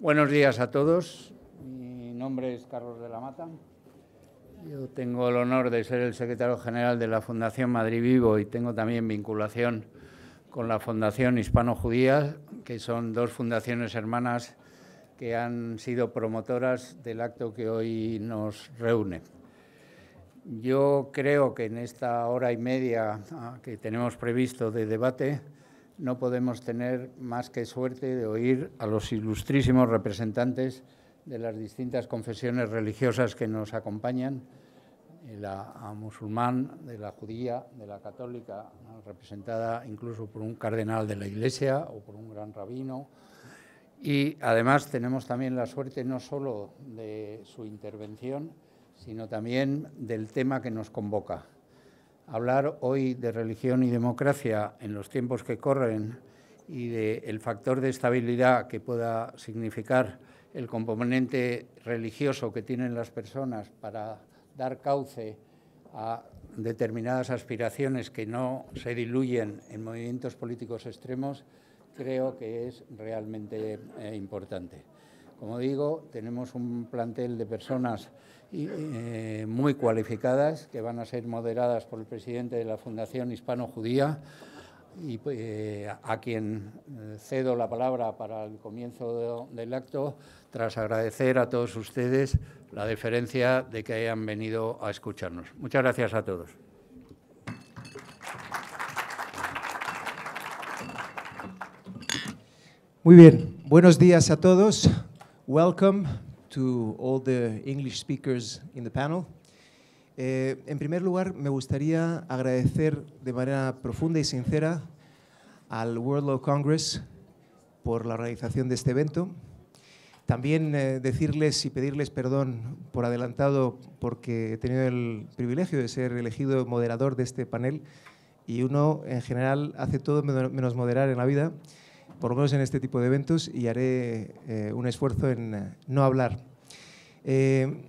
Buenos días a todos. Mi nombre es Carlos de la Mata. Yo tengo el honor de ser el secretario general de la Fundación Madrid Vivo y tengo también vinculación con la Fundación Hispano-Judía, que son dos fundaciones hermanas que han sido promotoras del acto que hoy nos reúne. Yo creo que en esta hora y media ah, que tenemos previsto de debate, no podemos tener más que suerte de oír a los ilustrísimos representantes de las distintas confesiones religiosas que nos acompañan, la musulmán, de la judía, de la católica, representada incluso por un cardenal de la Iglesia o por un gran rabino. Y además tenemos también la suerte no solo de su intervención, sino también del tema que nos convoca, hablar hoy de religión y democracia en los tiempos que corren y del factor de estabilidad que pueda significar el componente religioso que tienen las personas para dar cauce a determinadas aspiraciones que no se diluyen en movimientos políticos extremos, creo que es realmente eh, importante. Como digo, tenemos un plantel de personas eh, muy cualificadas que van a ser moderadas por el presidente de la Fundación Hispano-Judía y eh, a quien eh, cedo la palabra para el comienzo del acto, tras agradecer a todos ustedes la deferencia de que hayan venido a escucharnos. Muchas gracias a todos. Muy bien, buenos días a todos. Welcome to all the English speakers in the panel. Eh, en primer lugar, me gustaría agradecer de manera profunda y sincera al World Law Congress por la realización de este evento. También eh, decirles y pedirles perdón por adelantado porque he tenido el privilegio de ser elegido moderador de este panel y uno en general hace todo menos moderar en la vida por lo menos en este tipo de eventos, y haré eh, un esfuerzo en eh, no hablar. Eh,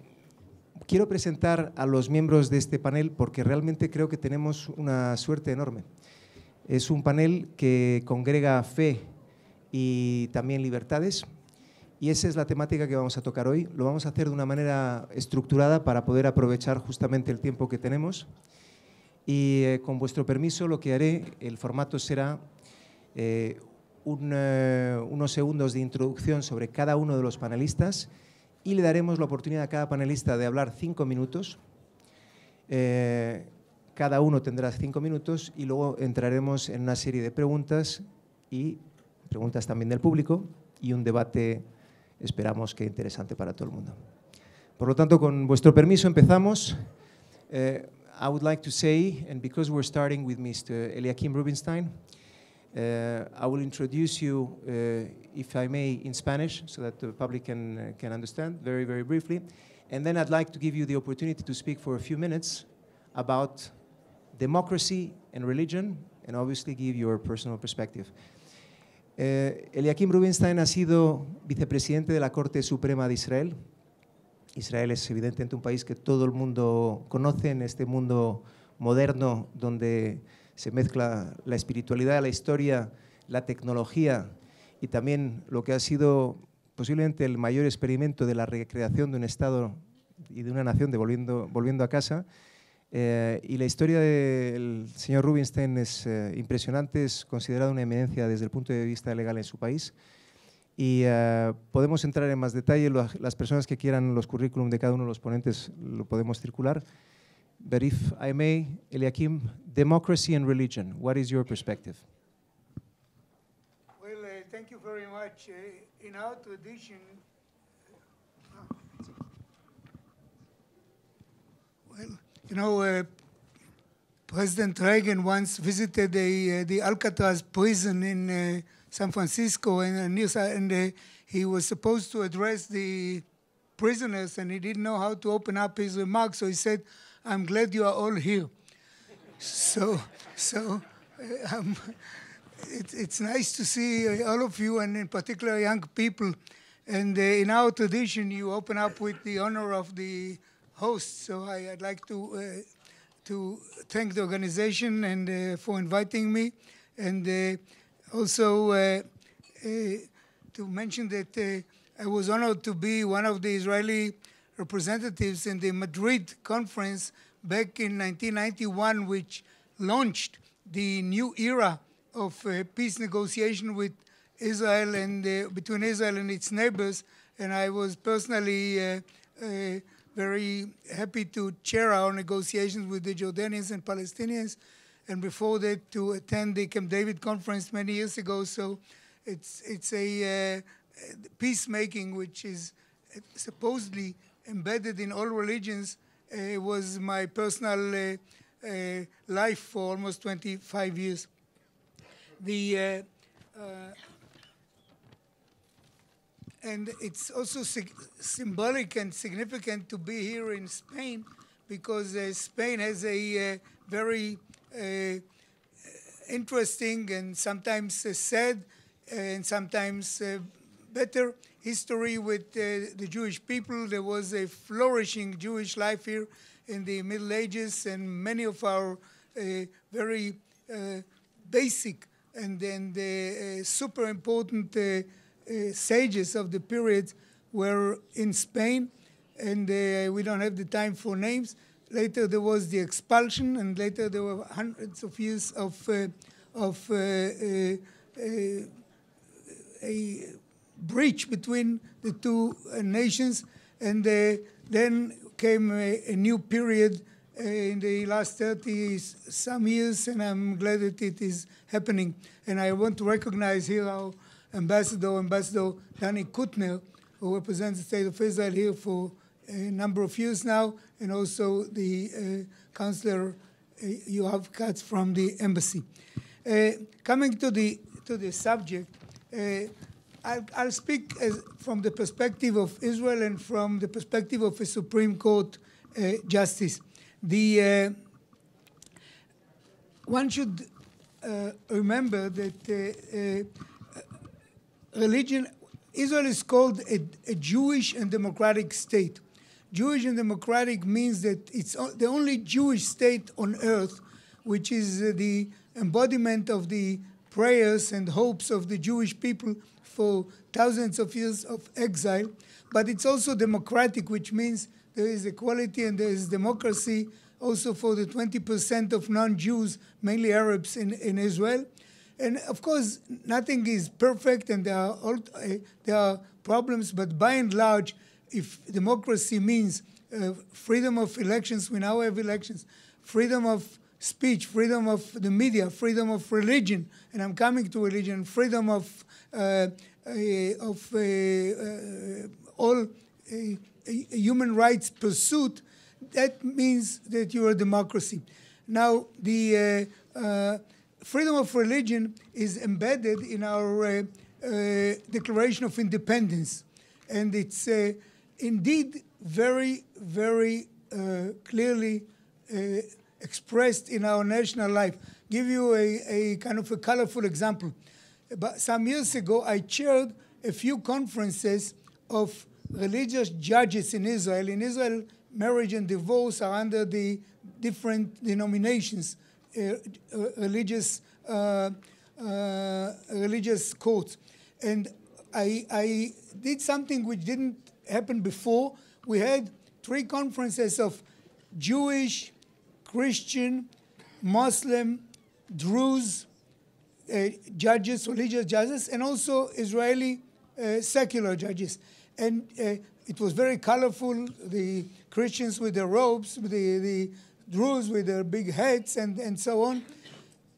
quiero presentar a los miembros de este panel porque realmente creo que tenemos una suerte enorme. Es un panel que congrega fe y también libertades, y esa es la temática que vamos a tocar hoy. Lo vamos a hacer de una manera estructurada para poder aprovechar justamente el tiempo que tenemos. Y con vuestro permiso lo que haré, el formato será eh, unos segundos de introducción sobre cada uno de los panelistas y le daremos la oportunidad a cada panelista de hablar cinco minutos. Eh, cada uno tendrá cinco minutos y luego entraremos en una serie de preguntas y preguntas también del público y un debate, esperamos que interesante para todo el mundo. Por lo tanto, con vuestro permiso empezamos. Eh, I would like to say, and because we're starting with Mr. Eliakim Rubinstein, Uh, I will introduce you, uh, if I may, in Spanish so that the public can, uh, can understand very, very briefly. And then I'd like to give you the opportunity to speak for a few minutes about democracy and religion, and obviously give your personal perspective. Eh, Eliakim Rubinstein ha sido vicepresidente de la Corte Suprema de Israel. Israel es evidentemente un país que todo el mundo conoce en este mundo moderno donde se mezcla la espiritualidad, la historia, la tecnología y también lo que ha sido posiblemente el mayor experimento de la recreación de un Estado y de una nación de volviendo, a casa. Eh, y la historia del señor Rubinstein es eh, impresionante, es considerada una eminencia desde el punto de vista legal en su país. Y eh, podemos entrar en más detalle, las personas que quieran los currículum de cada uno de los ponentes lo podemos circular. But if I may, Eliakim, democracy and religion, what is your perspective? Well, uh, thank you very much. Uh, in our tradition, uh, well, you know, uh, President Reagan once visited the uh, Alcatraz prison in uh, San Francisco, and, near, and he was supposed to address the prisoners, and he didn't know how to open up his remarks, so he said, I'm glad you are all here. so, so uh, um, it, it's nice to see all of you, and in particular young people. And uh, in our tradition, you open up with the honor of the host. So I, would like to uh, to thank the organization and uh, for inviting me, and uh, also to mention that I was honored to be one of the Israeli representatives in the Madrid conference back in 1991, which launched the new era of uh, peace negotiation with Israel and uh, between Israel and its neighbors. And I was personally uh, uh, very happy to chair our negotiations with the Jordanians and Palestinians, and before that to attend the Camp David conference many years ago. So it's it's a uh, peacemaking which is supposedly embedded in all religions uh, was my personal uh, uh life for almost 25 years. The uh, uh, and it's also symbolic and significant to be here in Spain because Spain has a very interesting and sometimes sad and sometimes better history with uh, the Jewish people. There was a flourishing Jewish life here in the Middle Ages, and many of our uh, very uh, basic and then uh, super important uh, uh, sages of the period were in Spain, and we don't have the time for names. Later there was the expulsion, and later there were hundreds of years of of a breach between the two uh, nations. And then came a, a new period uh, in the last 30 some years, and I'm glad that it is happening. And I want to recognize here our ambassador, Ambassador Danny Kutner, who represents the state of Israel here for a number of years now, and also the uh, counselor uh, have Katz from the embassy. Uh, coming to the to the subject, uh, I'll, I'll speak uh, from the perspective of Israel and from the perspective of a Supreme Court uh, justice. The uh, one should uh, remember that uh, uh, religion. Israel is called a, a, Jewish and democratic state. Jewish and democratic means that it's the only Jewish state on earth, which is the embodiment of the prayers and hopes of the Jewish people for thousands of years of exile, but it's also democratic, which means there is equality and there is democracy also for the 20% of non Jews, mainly Arabs in, in Israel. And of course, nothing is perfect and there are, all, uh, there are problems, but by and large, if democracy means uh, freedom of elections, we now have elections, freedom of speech, freedom of the media, freedom of religion, and I'm coming to religion, freedom of uh, uh of uh, uh, all human rights pursuit. That means that you are a democracy. Now the freedom of religion is embedded in our Declaration of Independence, and it's indeed very, very uh, clearly uh, expressed in our national life. Give you a, a kind of a colorful example. But some years ago, I chaired a few conferences of religious judges in Israel. In Israel, marriage and divorce are under the different denominations, uh, uh, religious, uh, uh religious courts. And I, I did something which didn't happen before. We had three conferences of Jewish, Christian, Muslim, Druze uh, judges, religious judges, and also Israeli uh, secular judges. And uh, it was very colorful, the Christians with their robes, the, the Druze with their big hats, and, and so on.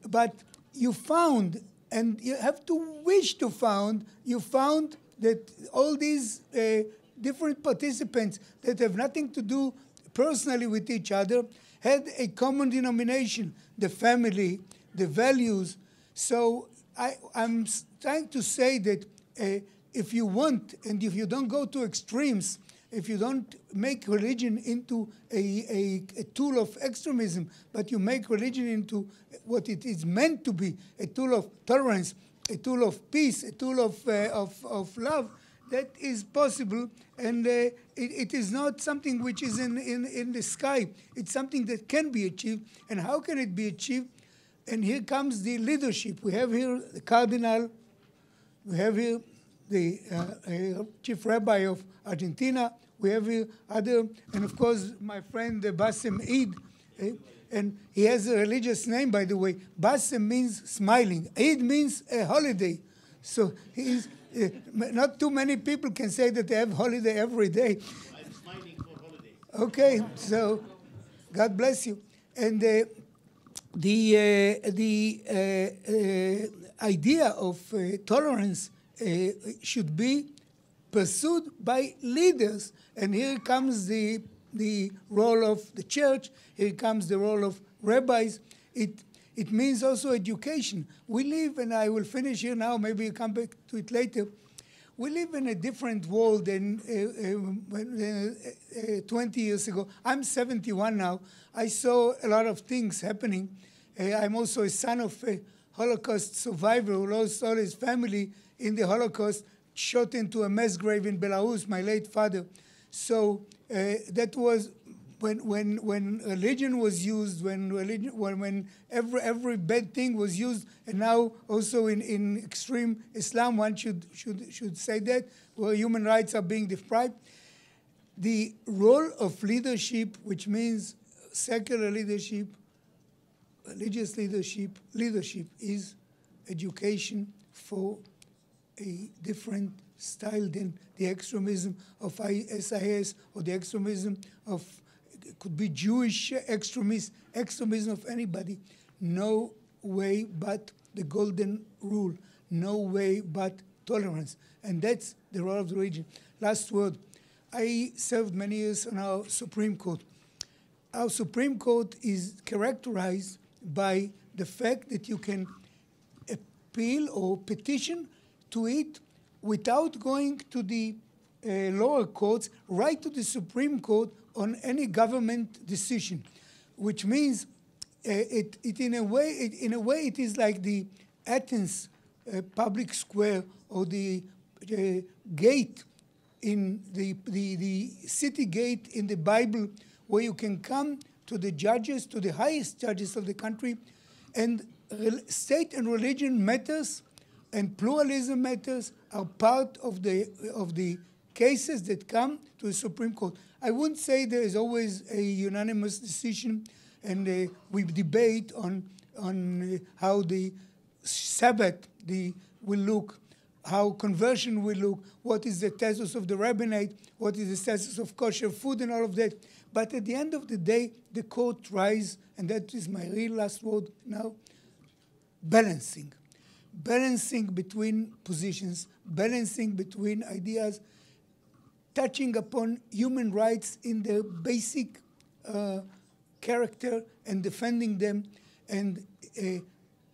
But you found, and you have to wish to found, you found that all these uh, different participants that have nothing to do personally with each other had a common denomination, the family, the values. So I, am trying to say that uh, if you want and if you don't go to extremes, if you don't make religion into a, a, a, tool of extremism, but you make religion into what it is meant to be a tool of tolerance, a tool of peace, a tool of, uh, of, of love that is possible. And uh, it, it is not something which is in, in, in the sky. It's something that can be achieved. And how can it be achieved? And here comes the leadership. We have here the cardinal. We have here the uh, uh, chief rabbi of Argentina. We have here other, and of course, my friend uh, Bassem Eid. Uh, and he has a religious name, by the way. Bassem means smiling. Eid means a holiday. So he is, uh, not too many people can say that they have holiday every day. I'm smiling for holiday. Okay, so God bless you. And uh, the uh, the uh, uh idea of uh, tolerance should be pursued by leaders. And here comes the the role of the church. Here comes the role of rabbis. It it means also education. We live, and I will finish here now, maybe you come back to it later. We live in a different world than uh, uh, uh, uh 20 years ago. I'm 71 now. I saw a lot of things happening. Uh, I'm also a son of a Holocaust survivor who lost all his family in the Holocaust, shot into a mass grave in Belarus, my late father. So uh, that was when when when religion was used, when religion when when every every bad thing was used, and now also in, in extreme Islam, one should should should say that where human rights are being deprived. The role of leadership, which means secular leadership, religious leadership, leadership is education for a different style than the extremism of ISIS or the extremism of could be Jewish extremism, extremism of anybody. No way but the golden rule. No way but tolerance. And that's the role of the region. Last word. I served many years on our Supreme Court. Our Supreme Court is characterized by the fact that you can appeal or petition to it without going to the uh, lower courts, right to the Supreme Court on any government decision, which means uh, it, it in a way it, in a way it is like the Athens uh, public square or the uh, gate in the, the, the city gate in the Bible where you can come to the judges, to the highest judges of the country, and state and religion matters and pluralism matters are part of the, of the cases that come to the Supreme Court. I wouldn't say there is always a unanimous decision, and uh, we debate on on uh, how the Sabbath the, will look, how conversion will look, what is the status of the rabbinate, what is the status of kosher food, and all of that. But at the end of the day, the court tries, and that is my real last word now balancing. Balancing between positions, balancing between ideas touching upon human rights in their basic uh, character and defending them. And uh,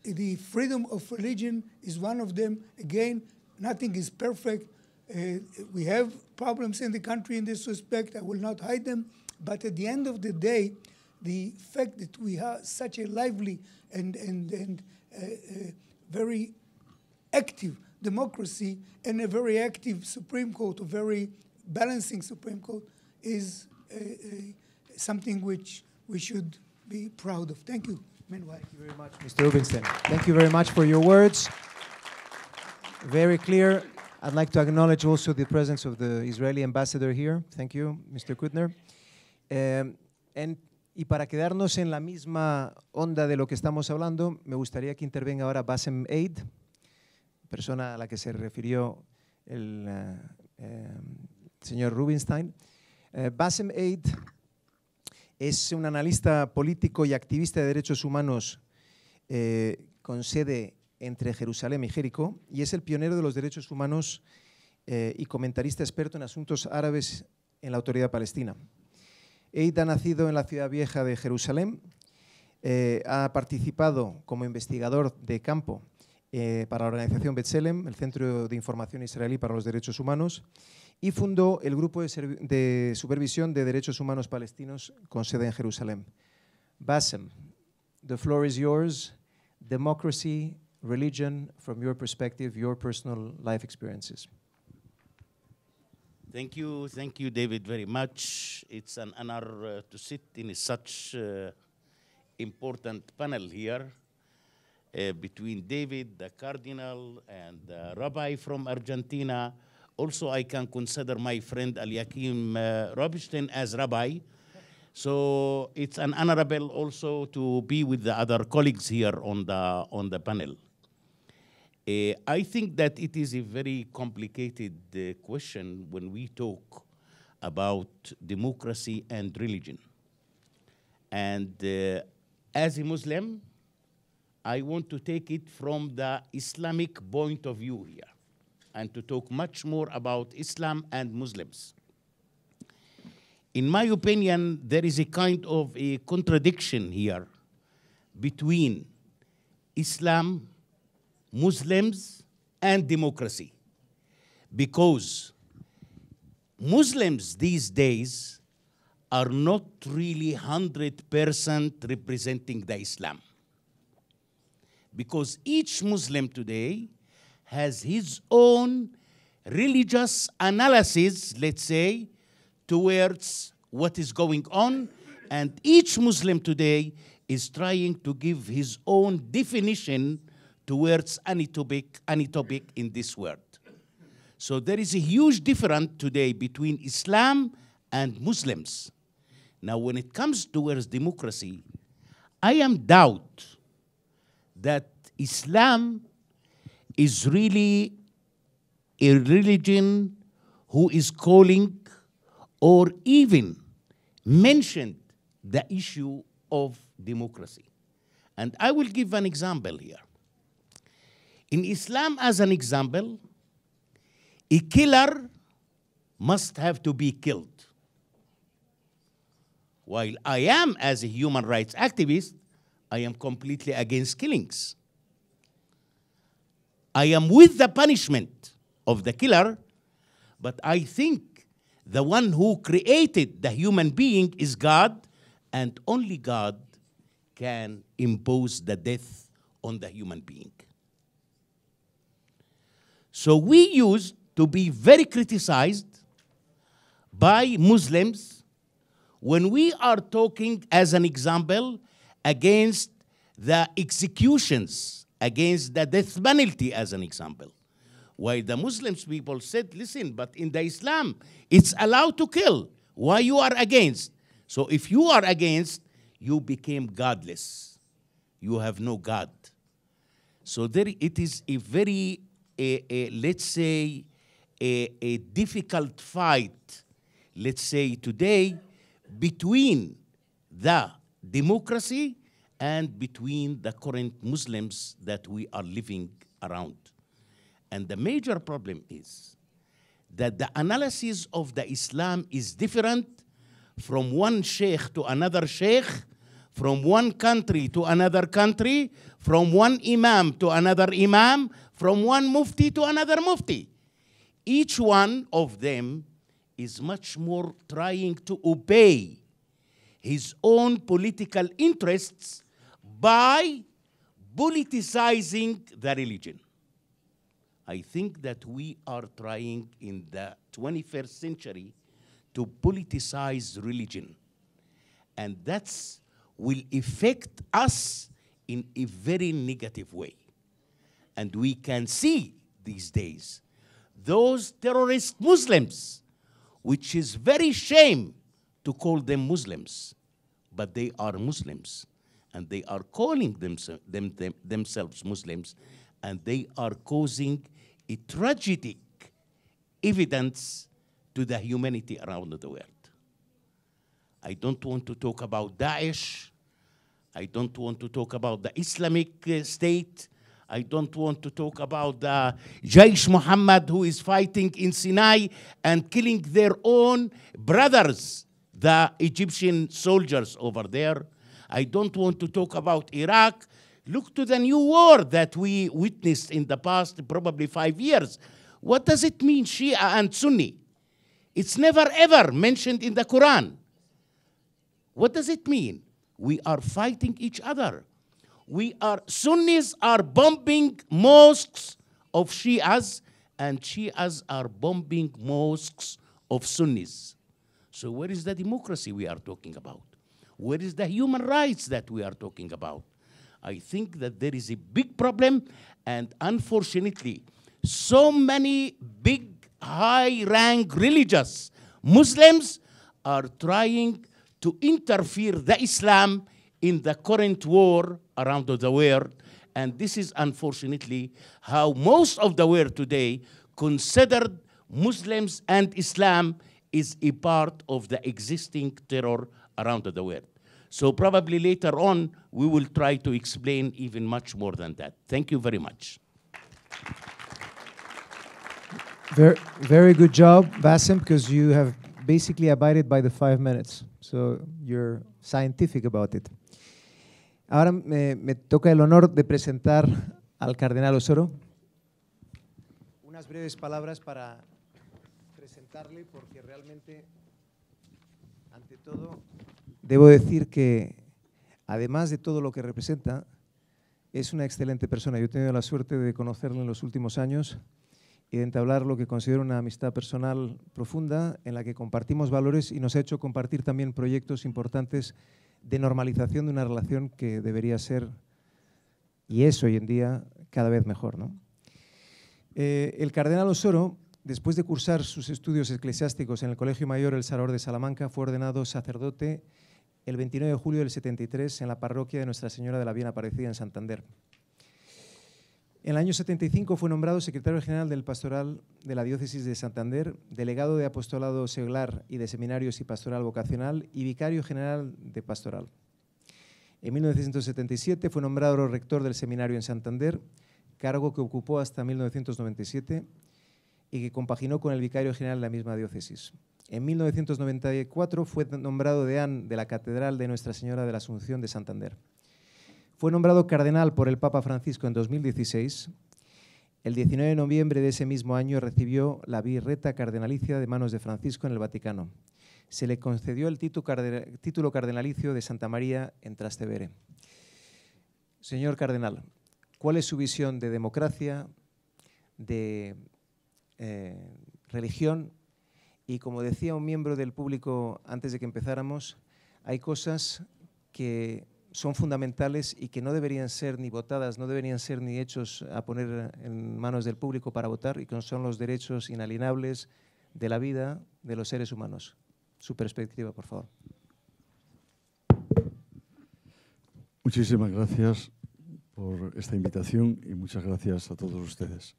the freedom of religion is one of them. Again, nothing is perfect. Uh, we have problems in the country in this respect. I will not hide them. But at the end of the day, the fact that we have such a lively and, and, and uh, uh, very active democracy and a very active Supreme Court, a very balancing Supreme Court is a, a, something which we should be proud of. Thank you, meanwhile. Thank you very much, Mr. Rubinstein. Thank you very much for your words. Very clear. I'd like to acknowledge also the presence of the Israeli ambassador here. Thank you, Mr. Kutner. Um, and, y para quedarnos en la misma onda de lo que estamos hablando, me gustaría que intervenga ahora Bassem Aid, persona a la que se refirió el, uh, um, señor Rubinstein. Eh, Basem Bassem es un analista político y activista de derechos humanos eh, con sede entre Jerusalén y Jericó y es el pionero de los derechos humanos eh, y comentarista experto en asuntos árabes en la autoridad palestina. Aid ha nacido en la ciudad vieja de Jerusalén, ha participado como investigador de campo eh, para la organización B'Tselem, el Centro de Información Israelí para los Derechos Humanos, y fundó el Grupo de, Supervisión de Derechos Humanos Palestinos con sede en Jerusalén. Bassem, the floor is yours. Democracy, religion, from your perspective, your personal life experiences. Thank you, thank you, David, very much. It's an honor uh, to sit in such uh, important panel here. uh, between David, the cardinal, and the rabbi from Argentina. Also, I can consider my friend Aliakim uh, Robinstein as rabbi. So it's an honourable also to be with the other colleagues here on the, on the panel. Uh, I think that it is a very complicated uh, question when we talk about democracy and religion. And uh, as a Muslim, I want to take it from the Islamic point of view here and to talk much more about Islam and Muslims. In my opinion, there is a kind of a contradiction here between Islam, Muslims, and democracy. Because Muslims these days are not really 100% representing the Islam because each Muslim today has his own religious analysis, let's say, towards what is going on. And each Muslim today is trying to give his own definition towards any topic, any topic in this world. So there is a huge difference today between Islam and Muslims. Now, when it comes towards democracy, I am doubt that Islam is really a religion who is calling or even mentioned the issue of democracy. And I will give an example here. In Islam, as an example, a killer must have to be killed. While I am, as a human rights activist, I am completely against killings. I am with the punishment of the killer, but I think the one who created the human being is God, and only God can impose the death on the human being. So we used to be very criticized by Muslims when we are talking, as an example, against the executions, against the death penalty, as an example. Why the Muslims people said, listen, but in the Islam, it's allowed to kill. Why you are against? So if you are against, you became godless. You have no God. So there, it is a very, a, a, let's say, a, a difficult fight, let's say today, between the democracy and between the current Muslims that we are living around. And the major problem is that the analysis of the Islam is different from one sheikh to another sheikh, from one country to another country, from one imam to another imam, from one mufti to another mufti. Each one of them is much more trying to obey his own political interests by politicizing the religion. I think that we are trying in the 21st century to politicize religion. And that's will affect us in a very negative way. And we can see these days those terrorist Muslims, which is very shame to call them Muslims, but they are Muslims. And they are calling themse them, them, themselves Muslims, and they are causing a tragic evidence to the humanity around the world. I don't want to talk about Daesh. I don't want to talk about the Islamic uh, State. I don't want to talk about the uh, Jaish Muhammad who is fighting in Sinai and killing their own brothers the Egyptian soldiers over there. I don't want to talk about Iraq. Look to the new war that we witnessed in the past probably five years. What does it mean, Shia and Sunni? It's never ever mentioned in the Quran. What does it mean? We are fighting each other. We are Sunnis are bombing mosques of Shias, and Shias are bombing mosques of Sunnis. So, where is the democracy we are talking about? Where is the human rights that we are talking about? I think that there is a big problem, and unfortunately, so many big, high rank religious Muslims are trying to interfere the Islam in the current war around the world. And this is unfortunately how most of the world today considered Muslims and Islam is a part of the existing terror around the world. So probably later on, we will try to explain even much more than that. Thank you very much. Very, very good job, Vasim, because you have basically abided by the five minutes. So you're scientific about it. Ahora me, me toca el honor de presentar al Cardenal Osoro. Unas breves palabras para porque realmente, ante todo, debo decir que, además de todo lo que representa, es una excelente persona. Yo he tenido la suerte de conocerle en los últimos años y de entablar lo que considero una amistad personal profunda en la que compartimos valores y nos ha hecho compartir también proyectos importantes de normalización de una relación que debería ser y es hoy en día cada vez mejor. Eh, el cardenal Osoro Después de cursar sus estudios eclesiásticos en el Colegio Mayor El Salvador de Salamanca, fue ordenado sacerdote el 29 de julio del 73 en la parroquia de Nuestra Señora de la Bien Aparecida en Santander. En el año 75 fue nombrado secretario general del Pastoral de la Diócesis de Santander, delegado de Apostolado Seglar y de Seminarios y Pastoral Vocacional y vicario general de Pastoral. En 1977 fue nombrado rector del seminario en Santander, cargo que ocupó hasta 1997 y que compaginó con el vicario general de la misma diócesis. En 1994 fue nombrado deán de la Catedral de Nuestra Señora de la Asunción de Santander. Fue nombrado cardenal por el Papa Francisco en 2016. El 19 de noviembre de ese mismo año recibió la virreta cardenalicia de manos de Francisco en el Vaticano. Se le concedió el título cardenalicio de Santa María en Trastevere. Señor cardenal, ¿cuál es su visión de democracia, de eh, religión y como decía un miembro del público antes de que empezáramos, hay cosas que son fundamentales y que no deberían ser ni votadas, no deberían ser ni hechos a poner en manos del público para votar y que son los derechos inalienables de la vida de los seres humanos. Su perspectiva, por favor. Muchísimas gracias por esta invitación y muchas gracias a todos ustedes.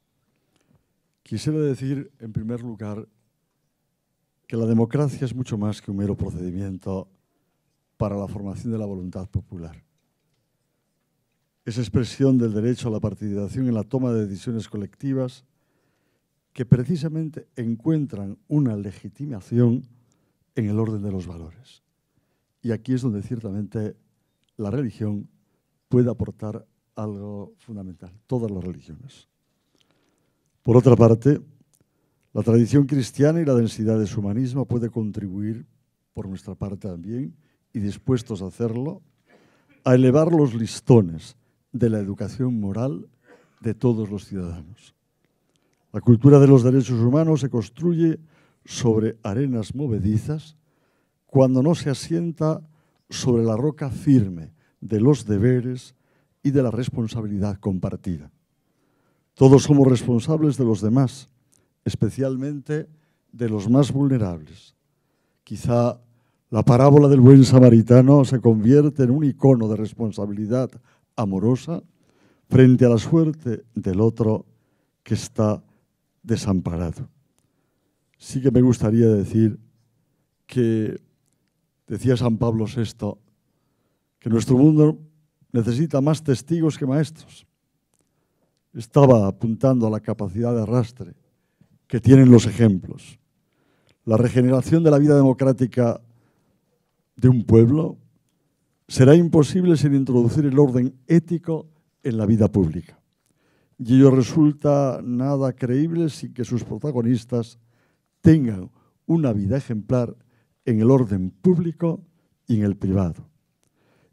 Quisiera decir, en primer lugar, que la democracia es mucho más que un mero procedimiento para la formación de la voluntad popular. Es expresión del derecho a la participación en la toma de decisiones colectivas que precisamente encuentran una legitimación en el orden de los valores. Y aquí es donde ciertamente la religión puede aportar algo fundamental, todas las religiones. Por otra parte, la tradición cristiana y la densidad de su humanismo puede contribuir, por nuestra parte también, y dispuestos a hacerlo, a elevar los listones de la educación moral de todos los ciudadanos. La cultura de los derechos humanos se construye sobre arenas movedizas cuando no se asienta sobre la roca firme de los deberes y de la responsabilidad compartida. Todos somos responsables de los demás, especialmente de los más vulnerables. Quizá la parábola del buen samaritano se convierte en un icono de responsabilidad amorosa frente a la suerte del otro que está desamparado. Sí que me gustaría decir que, decía San Pablo VI, que nuestro mundo necesita más testigos que maestros estaba apuntando a la capacidad de arrastre que tienen los ejemplos. La regeneración de la vida democrática de un pueblo será imposible sin introducir el orden ético en la vida pública. Y ello resulta nada creíble sin que sus protagonistas tengan una vida ejemplar en el orden público y en el privado.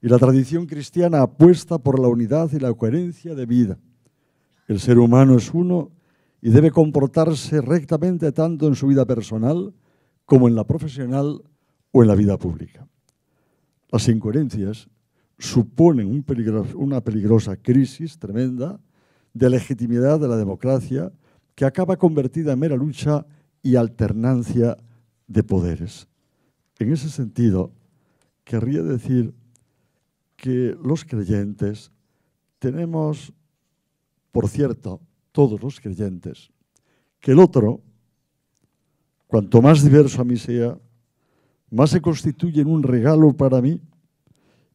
Y la tradición cristiana apuesta por la unidad y la coherencia de vida el ser humano es uno y debe comportarse rectamente tanto en su vida personal como en la profesional o en la vida pública. Las incoherencias suponen un una peligrosa crisis tremenda de legitimidad de la democracia que acaba convertida en mera lucha y alternancia de poderes. En ese sentido, querría decir que los creyentes tenemos por cierto, todos los creyentes, que el otro, cuanto más diverso a mí sea, más se constituye en un regalo para mí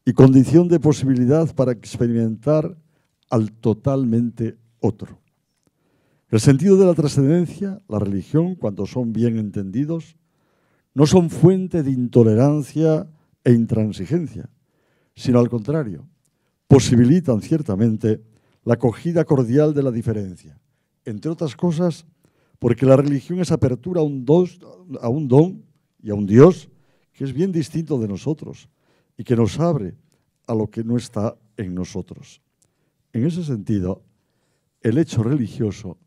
y condición de posibilidad para experimentar al totalmente otro. El sentido de la trascendencia, la religión, cuando son bien entendidos, no son fuente de intolerancia e intransigencia, sino al contrario, posibilitan ciertamente la acogida cordial de la diferencia, entre otras cosas porque la religión es apertura a un, don y a un Dios que es bien distinto de nosotros y que nos abre a lo que no está en nosotros. En ese sentido, el hecho religioso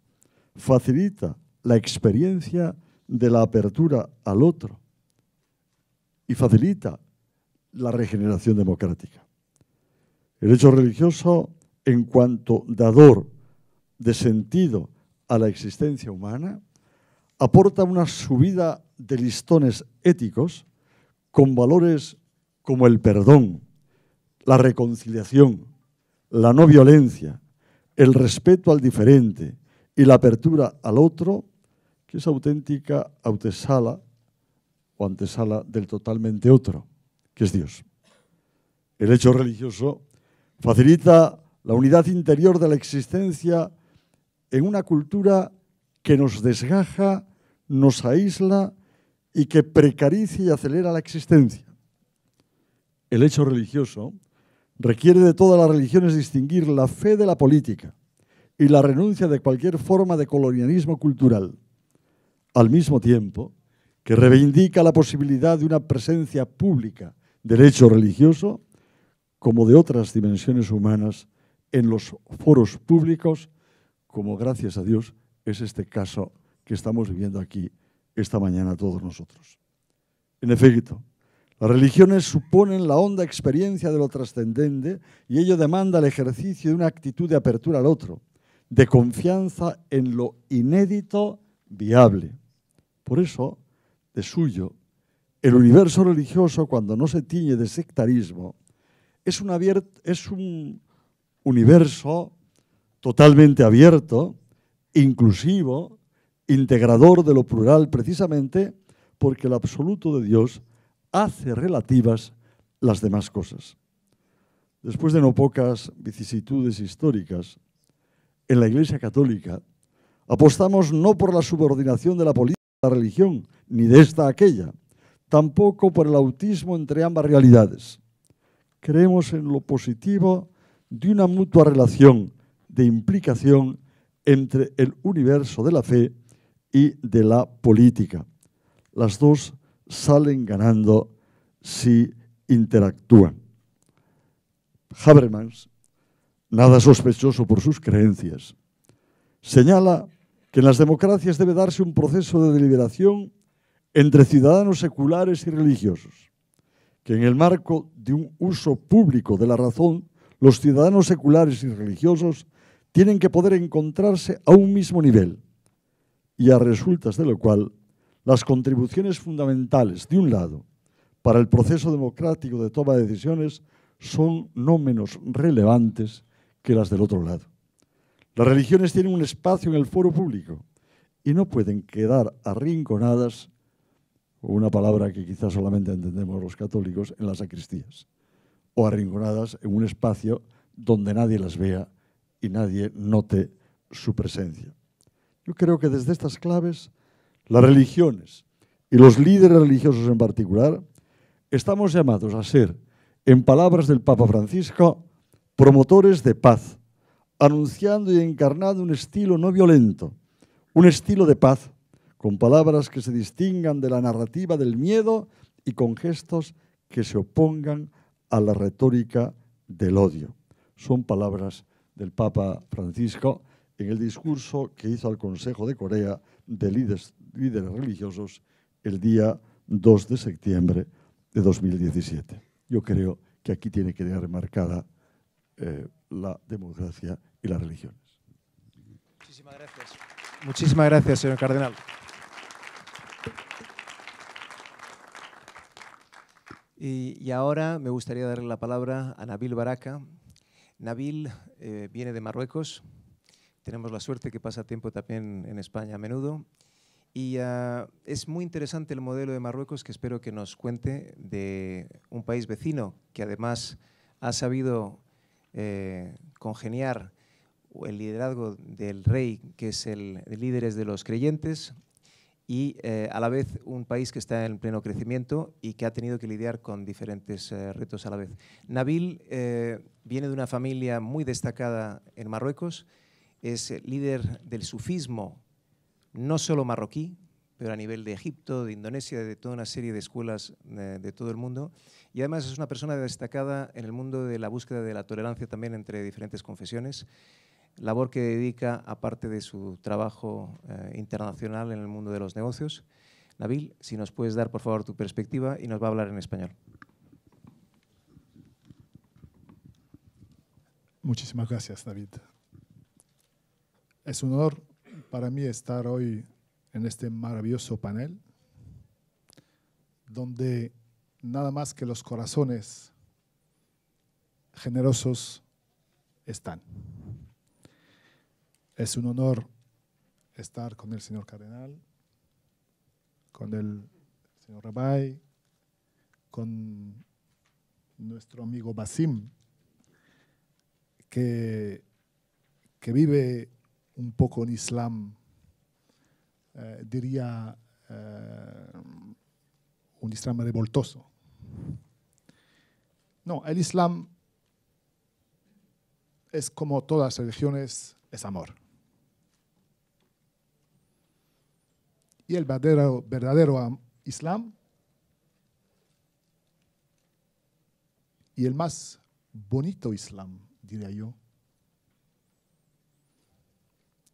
facilita la experiencia de la apertura al otro y facilita la regeneración democrática. El hecho religioso en cuanto dador de sentido a la existencia humana, aporta una subida de listones éticos con valores como el perdón, la reconciliación, la no violencia, el respeto al diferente y la apertura al otro, que es auténtica autesala o antesala del totalmente otro, que es Dios. El hecho religioso facilita la unidad interior de la existencia en una cultura que nos desgaja, nos aísla y que precaricia y acelera la existencia. El hecho religioso requiere de todas las religiones distinguir la fe de la política y la renuncia de cualquier forma de colonialismo cultural, al mismo tiempo que reivindica la posibilidad de una presencia pública del hecho religioso como de otras dimensiones humanas en los foros públicos, como gracias a Dios es este caso que estamos viviendo aquí esta mañana todos nosotros. En efecto, las religiones suponen la honda experiencia de lo trascendente y ello demanda el ejercicio de una actitud de apertura al otro, de confianza en lo inédito viable. Por eso, de suyo, el universo religioso, cuando no se tiñe de sectarismo, es un, es un universo totalmente abierto, inclusivo, integrador de lo plural, precisamente porque el absoluto de Dios hace relativas las demás cosas. Después de no pocas vicisitudes históricas, en la Iglesia Católica apostamos no por la subordinación de la política a la religión, ni de esta a aquella, tampoco por el autismo entre ambas realidades. Creemos en lo positivo de una mutua relación de implicación entre el universo de la fe y de la política. Las dos salen ganando si interactúan. Habermas, nada sospechoso por sus creencias, señala que en las democracias debe darse un proceso de deliberación entre ciudadanos seculares y religiosos, que en el marco de un uso público de la razón los ciudadanos seculares y religiosos tienen que poder encontrarse a un mismo nivel y a resultas de lo cual las contribuciones fundamentales, de un lado, para el proceso democrático de toma de decisiones son no menos relevantes que las del otro lado. Las religiones tienen un espacio en el foro público y no pueden quedar arrinconadas, una palabra que quizás solamente entendemos los católicos, en las sacristías o arrinconadas en un espacio donde nadie las vea y nadie note su presencia. Yo creo que desde estas claves, las religiones y los líderes religiosos en particular, estamos llamados a ser, en palabras del Papa Francisco, promotores de paz, anunciando y encarnando un estilo no violento, un estilo de paz, con palabras que se distingan de la narrativa del miedo y con gestos que se opongan a la retórica del odio. Son palabras del Papa Francisco en el discurso que hizo al Consejo de Corea de líderes, religiosos el día 2 de septiembre de 2017. Yo creo que aquí tiene que quedar marcada eh, la democracia y las religiones. Muchísimas gracias, señor Cardenal. Y, ahora me gustaría darle la palabra a Nabil Baraka. Nabil eh, viene de Marruecos. Tenemos la suerte que pasa tiempo también en España a menudo. Y ah, es muy interesante el modelo de Marruecos que espero que nos cuente de un país vecino que además ha sabido eh, congeniar el liderazgo del rey, que es el, de líderes de los creyentes, y eh, a la vez un país que está en pleno crecimiento y que ha tenido que lidiar con diferentes eh, retos a la vez. Nabil eh, viene de una familia muy destacada en Marruecos, es líder del sufismo, no solo marroquí, pero a nivel de Egipto, de Indonesia, de toda una serie de escuelas de todo el mundo. Y además es una persona destacada en el mundo de la búsqueda de la tolerancia también entre diferentes confesiones labor que dedica, aparte de su trabajo eh, internacional en el mundo de los negocios. Nabil, si nos puedes dar por favor tu perspectiva y nos va a hablar en español. Muchísimas gracias, David. Es un honor para mí estar hoy en este maravilloso panel, donde nada más que los corazones generosos están. Es un honor estar con el señor cardenal, con el señor Rabay, con nuestro amigo Basim, que, que vive un poco en Islam, eh, diría eh, un Islam revoltoso. No, el Islam es como todas las religiones, es amor. y el verdadero, Islam y el más bonito Islam, diría yo,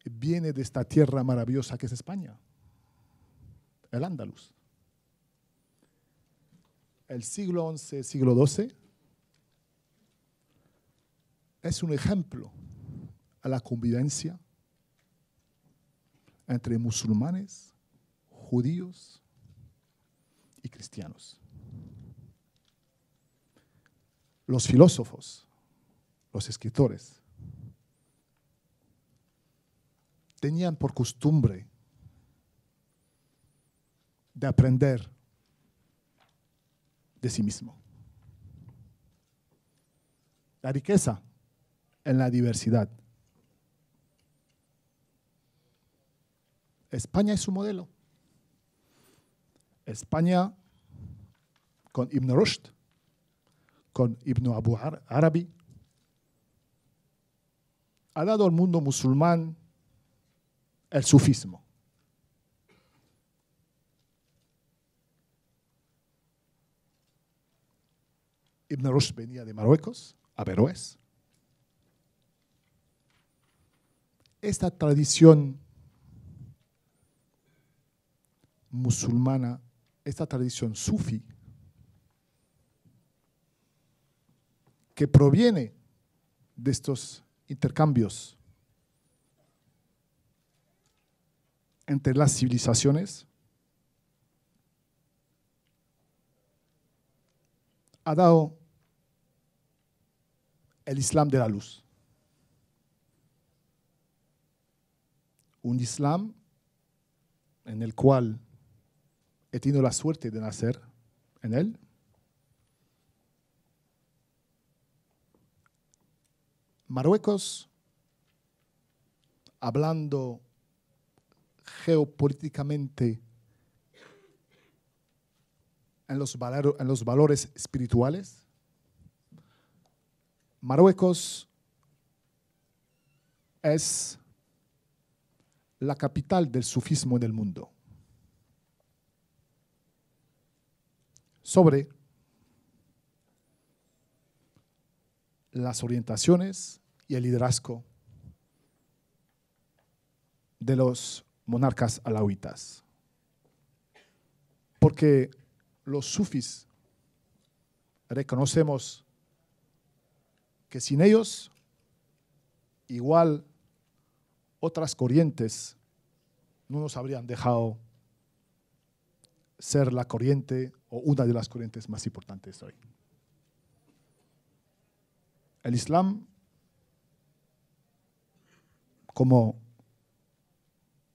viene de esta tierra maravillosa que es España, el Andaluz. El siglo XI, siglo XII, es un ejemplo a la convivencia entre musulmanes judíos y cristianos. Los filósofos, los escritores, tenían por costumbre de aprender de sí mismo. La riqueza en la diversidad. España es su modelo. España con Ibn Rushd, con Ibn Abu Arabi. Ha dado al mundo musulmán el sufismo. Ibn Rushd venía de Marruecos, a Beroes. Esta tradición musulmana esta tradición sufi, que proviene de estos intercambios entre las civilizaciones, ha dado el Islam de la luz. Un Islam en el cual he tenido la suerte de nacer en Él. Marruecos, hablando geopolíticamente en los, en los valores espirituales, Marruecos es la capital del sufismo en el mundo. sobre las orientaciones y el liderazgo de los monarcas alauitas, Porque los sufis reconocemos que sin ellos, igual otras corrientes no nos habrían dejado ser la corriente o una de las corrientes más importantes hoy. El Islam como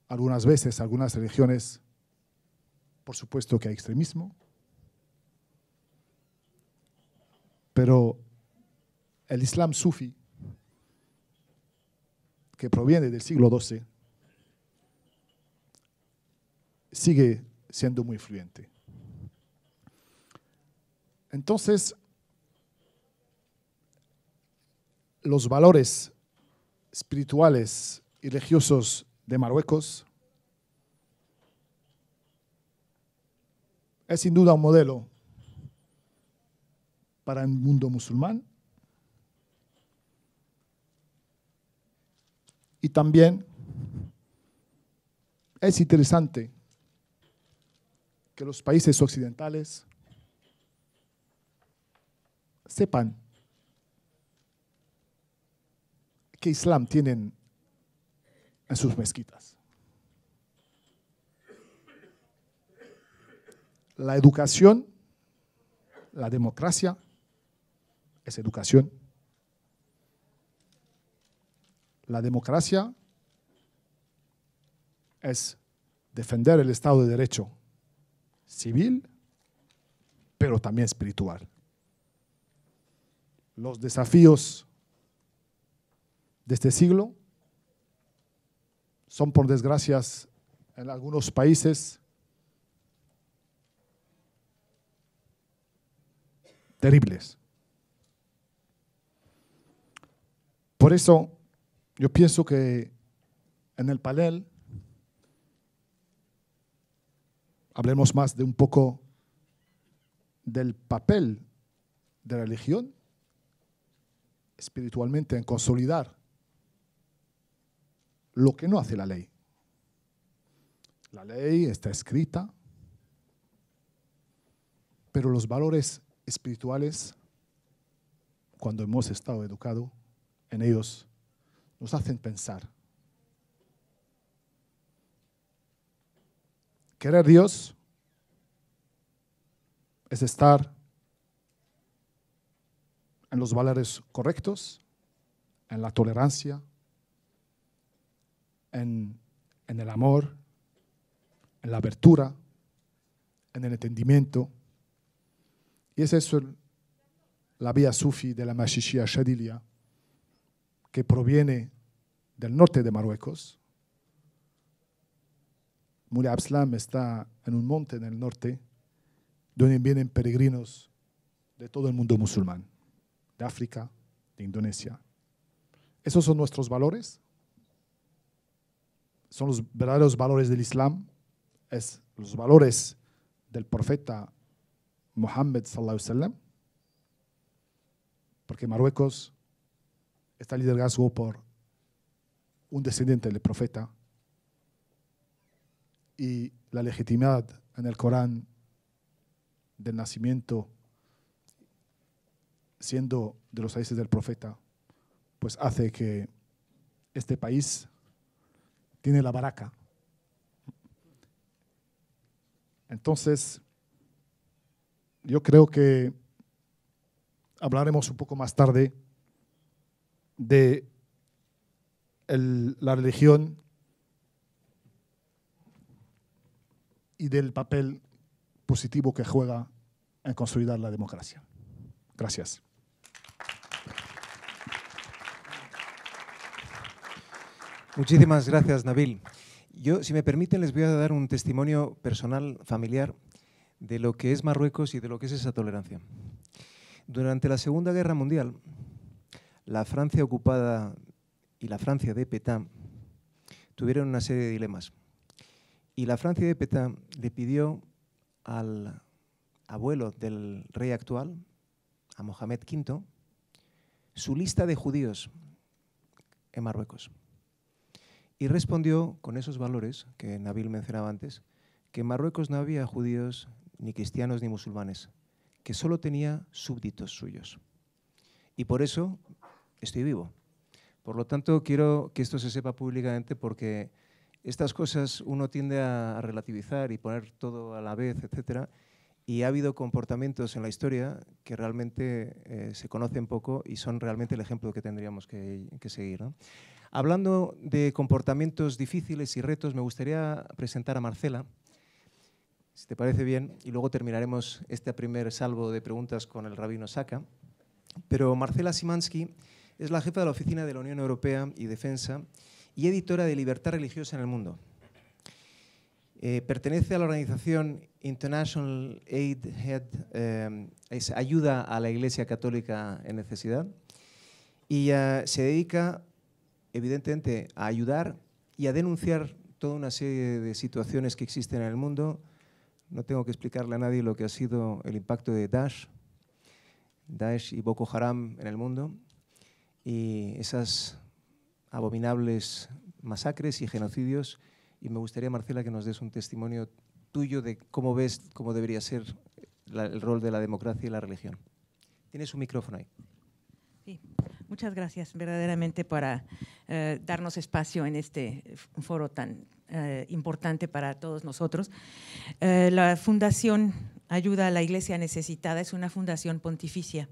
algunas veces, algunas religiones, por supuesto que hay extremismo, pero el Islam sufi, que proviene del siglo XII, sigue siendo muy fluyente. Entonces, los valores espirituales y religiosos de Marruecos es sin duda un modelo para el mundo musulmán y también es interesante que los países occidentales sepan qué Islam tienen en sus mezquitas. La educación, la democracia, es educación. La democracia es defender el Estado de Derecho civil, pero también espiritual. Los desafíos de este siglo son, por desgracia, en algunos países terribles. Por eso yo pienso que en el panel hablemos más de un poco del papel de la religión espiritualmente en consolidar lo que no hace la ley. La ley está escrita, pero los valores espirituales, cuando hemos estado educados en ellos, nos hacen pensar Querer Dios es estar en los valores correctos, en la tolerancia, en, el amor, en la abertura, en el entendimiento. Y esa es la vía sufi de la Mashishia Shadilia, que proviene del norte de Marruecos, Muli Abslam está en un monte en el norte donde vienen peregrinos de todo el mundo musulmán, de África, de Indonesia. ¿Esos son nuestros valores? ¿Son los verdaderos valores del Islam? ¿Es los valores del profeta Muhammad sallallahu alaihi wasallam? Porque Marruecos está liderazgo por un descendiente del profeta y la legitimidad en el Corán del nacimiento, siendo de los países del profeta, pues hace que este país tiene la baraca. Entonces, yo creo que hablaremos un poco más tarde de la religión y del papel positivo que juega en consolidar la democracia. Gracias. Muchísimas gracias, Nabil. Yo, si me permiten, les voy a dar un testimonio personal, familiar, de lo que es Marruecos y de lo que es esa tolerancia. Durante la Segunda Guerra Mundial, la Francia ocupada y la Francia de Petain tuvieron una serie de dilemas. Y la Francia de Peta le pidió al abuelo del rey actual, a Mohamed V, su lista de judíos en Marruecos. Y respondió con esos valores que Nabil mencionaba antes, que en Marruecos no había judíos, ni cristianos, ni musulmanes, que solo tenía súbditos suyos. Y por eso estoy vivo. Por lo tanto, quiero que esto se sepa públicamente porque estas cosas uno tiende a relativizar y poner todo a la vez, etcétera, y ha habido comportamientos en la historia que realmente eh, se conocen poco y son realmente el ejemplo que tendríamos que, seguir. Hablando de comportamientos difíciles y retos, me gustaría presentar a Marcela, si te parece bien, y luego terminaremos este primer salvo de preguntas con el rabino Saka. Pero Marcela Simansky es la jefa de la Oficina de la Unión Europea y Defensa y editora de Libertad Religiosa en el Mundo. Eh, pertenece a la organización International Aid Head, em, es Ayuda a la Iglesia Católica en Necesidad, y eh, se dedica, evidentemente, a ayudar y a denunciar toda una serie de situaciones que existen en el mundo. No tengo que explicarle a nadie lo que ha sido el impacto de Daesh, Daesh y Boko Haram en el mundo, y esas abominables masacres y genocidios. Y me gustaría, Marcela, que nos des un testimonio tuyo de cómo ves, cómo debería ser el rol de la democracia y la religión. Tienes un micrófono ahí. muchas gracias verdaderamente para eh, darnos espacio en este foro tan eh, importante para todos nosotros. Eh, la Fundación Ayuda a la Iglesia Necesitada es una fundación pontificia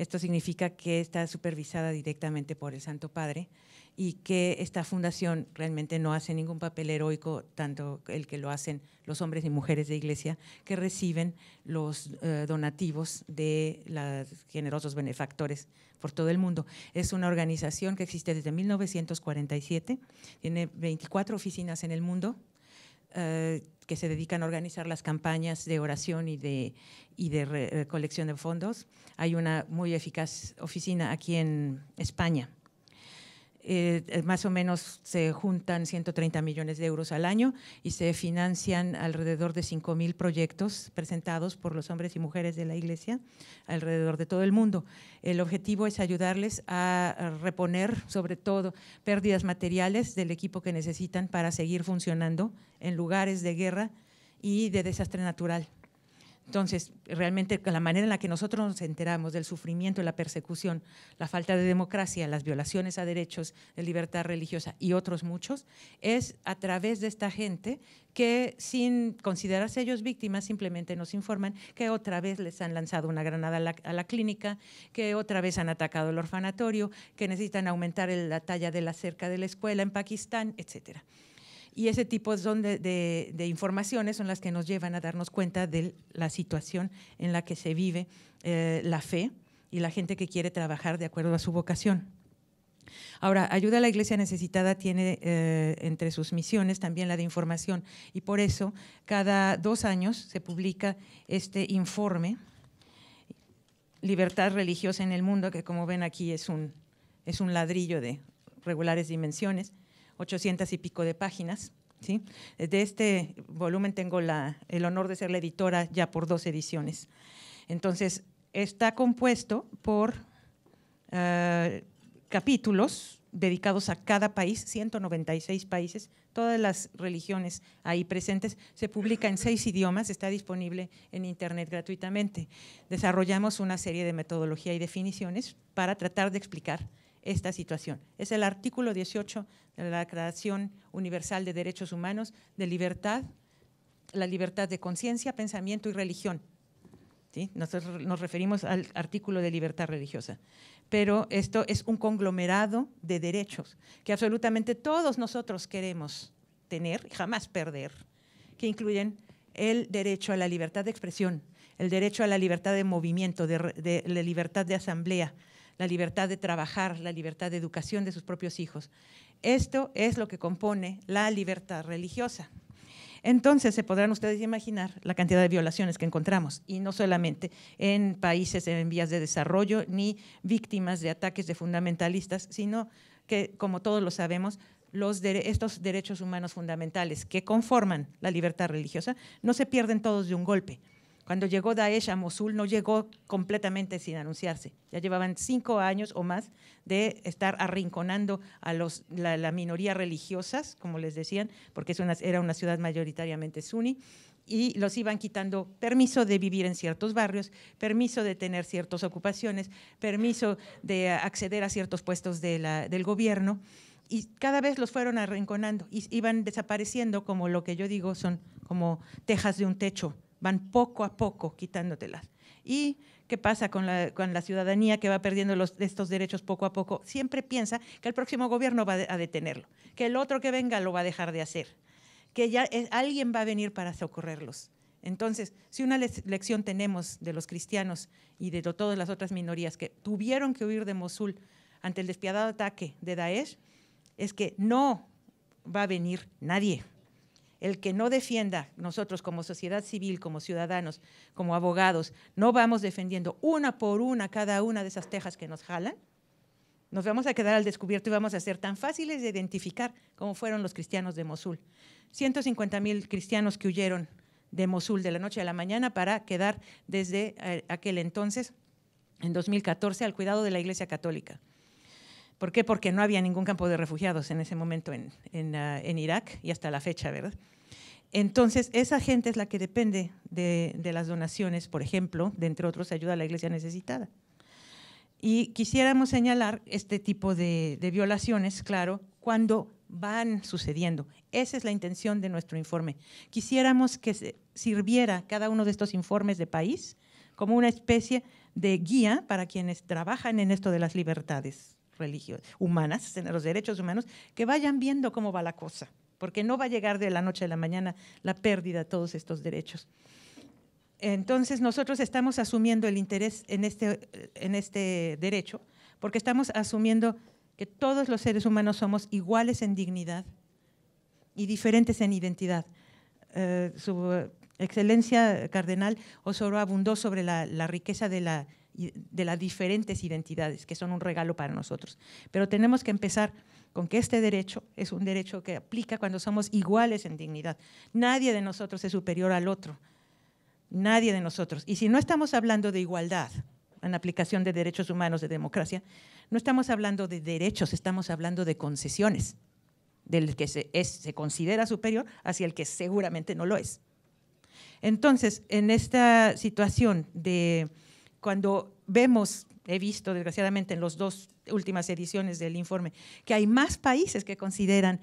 esto significa que está supervisada directamente por el Santo Padre y que esta fundación realmente no hace ningún papel heroico, tanto el que lo hacen los hombres y mujeres de iglesia, que reciben los eh, donativos de los generosos benefactores por todo el mundo. Es una organización que existe desde 1947, tiene 24 oficinas en el mundo eh, que se dedican a organizar las campañas de oración y de, y de recolección de fondos. Hay una muy eficaz oficina aquí en España. Eh, eh, más o menos se juntan 130 millones de euros al año y se financian alrededor de 5.000 proyectos presentados por los hombres y mujeres de la Iglesia alrededor de todo el mundo. El objetivo es ayudarles a reponer, sobre todo, pérdidas materiales del equipo que necesitan para seguir funcionando en lugares de guerra y de desastre natural. Entonces, realmente la manera en la que nosotros nos enteramos del sufrimiento, la persecución, la falta de democracia, las violaciones a derechos de libertad religiosa y otros muchos, es a través de esta gente que sin considerarse ellos víctimas simplemente nos informan que otra vez les han lanzado una granada a la, clínica, que otra vez han atacado el orfanatorio, que necesitan aumentar la talla de la cerca de la escuela en Pakistán, etcétera. Y ese tipo de, de, informaciones son las que nos llevan a darnos cuenta de la situación en la que se vive eh, la fe y la gente que quiere trabajar de acuerdo a su vocación. Ahora, ayuda a la iglesia necesitada tiene eh, entre sus misiones también la de información y por eso cada dos años se publica este informe, Libertad Religiosa en el Mundo, que como ven aquí es es un ladrillo de regulares dimensiones, 800 y pico de páginas. ¿sí? De este volumen tengo el honor de ser la editora ya por dos ediciones. Entonces, está compuesto por eh, capítulos dedicados a cada país, 196 países, todas las religiones ahí presentes. Se publica en seis idiomas, está disponible en Internet gratuitamente. Desarrollamos una serie de metodología y definiciones para tratar de explicar esta situación. Es el artículo 18 de la Declaración Universal de Derechos Humanos de Libertad, la libertad de conciencia, pensamiento y religión. ¿Sí? Nosotros nos referimos al artículo de libertad religiosa. Pero esto es un conglomerado de derechos que absolutamente todos nosotros queremos tener y jamás perder, que incluyen el derecho a la libertad de expresión, el derecho a la libertad de movimiento, de, la libertad de asamblea, la libertad de trabajar, la libertad de educación de sus propios hijos. Esto es lo que compone la libertad religiosa. Entonces se podrán ustedes imaginar la cantidad de violaciones que encontramos, y no solamente en países en vías de desarrollo ni víctimas de ataques de fundamentalistas, sino que, como todos lo sabemos, los estos derechos humanos fundamentales que conforman la libertad religiosa no se pierden todos de un golpe. Cuando llegó Daesh a Mosul no llegó completamente sin anunciarse. Ya llevaban cinco años o más de estar arrinconando a los, la, minoría religiosas, como les decían, porque era una ciudad mayoritariamente suní, y los iban quitando permiso de vivir en ciertos barrios, permiso de tener ciertas ocupaciones, permiso de acceder a ciertos puestos de del gobierno y cada vez los fueron arrinconando y iban desapareciendo como lo que yo digo son como tejas de un techo van poco a poco quitándotelas. ¿Y qué pasa con la, ciudadanía que va perdiendo estos derechos poco a poco? Siempre piensa que el próximo gobierno va a detenerlo, que el otro que venga lo va a dejar de hacer, que ya eh, alguien va a venir para socorrerlos. Entonces, si una lección tenemos de los cristianos y de todas las otras minorías que tuvieron que huir de Mosul ante el despiadado ataque de Daesh, es que no va a venir nadie el que no defienda, nosotros como sociedad civil, como ciudadanos, como abogados, no vamos defendiendo una por una cada una de esas tejas que nos jalan, nos vamos a quedar al descubierto y vamos a ser tan fáciles de identificar como fueron los cristianos de Mosul. 150 mil cristianos que huyeron de Mosul de la noche a la mañana para quedar desde eh, aquel entonces, en 2014, al cuidado de la Iglesia Católica. ¿Por qué? Porque no había ningún campo de refugiados en ese momento ah, en, Irak y hasta la fecha, ¿verdad? Entonces, esa gente es la que depende de, las donaciones, por ejemplo, de entre otros, ayuda a la iglesia necesitada. Y quisiéramos señalar este tipo de, de violaciones, claro, cuando van sucediendo. Esa es la intención de nuestro informe. Quisiéramos que sirviera cada uno de estos informes de país como una especie de guía para quienes trabajan en esto de las libertades religiosas, humanas, los derechos humanos, que vayan viendo cómo va la cosa, porque no va a llegar de la noche a la mañana la pérdida de todos estos derechos. Entonces nosotros estamos asumiendo el interés en este, en este derecho, porque estamos asumiendo que todos los seres humanos somos iguales en dignidad y diferentes en identidad. Eh, su eh, excelencia cardenal Osoro abundó sobre la, la riqueza de la de las diferentes identidades, que son un regalo para nosotros. Pero tenemos que empezar con que este derecho es un derecho que aplica cuando somos iguales en dignidad. Nadie de nosotros es superior al otro, nadie de nosotros. Y si no estamos hablando de igualdad en aplicación de derechos humanos, de democracia, no estamos hablando de derechos, estamos hablando de concesiones del que se, se considera superior hacia el que seguramente no lo es. Entonces, en esta situación de cuando vemos, he visto desgraciadamente en las dos últimas ediciones del informe, que hay más países que consideran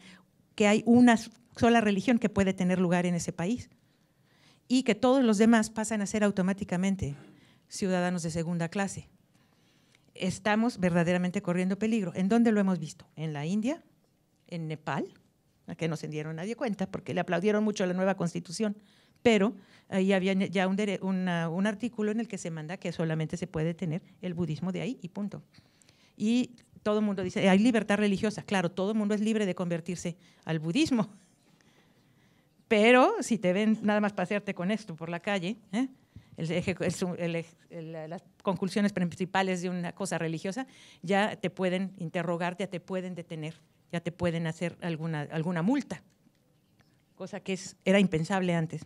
que hay una sola religión que puede tener lugar en ese país y que todos los demás pasan a ser automáticamente ciudadanos de segunda clase. Estamos verdaderamente corriendo peligro. ¿En dónde lo hemos visto? En la India, en Nepal, a que no se dieron nadie cuenta porque le aplaudieron mucho la nueva constitución pero ahí eh, había ya un, artículo en el que se manda que solamente se puede tener el budismo de ahí y punto. Y todo el mundo dice, hay libertad religiosa. Claro, todo el mundo es libre de convertirse al budismo. Pero si te ven nada más pasearte con esto por la calle, ¿eh? el, las conclusiones principales de una cosa religiosa, ya te pueden interrogar, ya te pueden detener, ya te pueden hacer alguna, alguna multa, cosa que era impensable antes.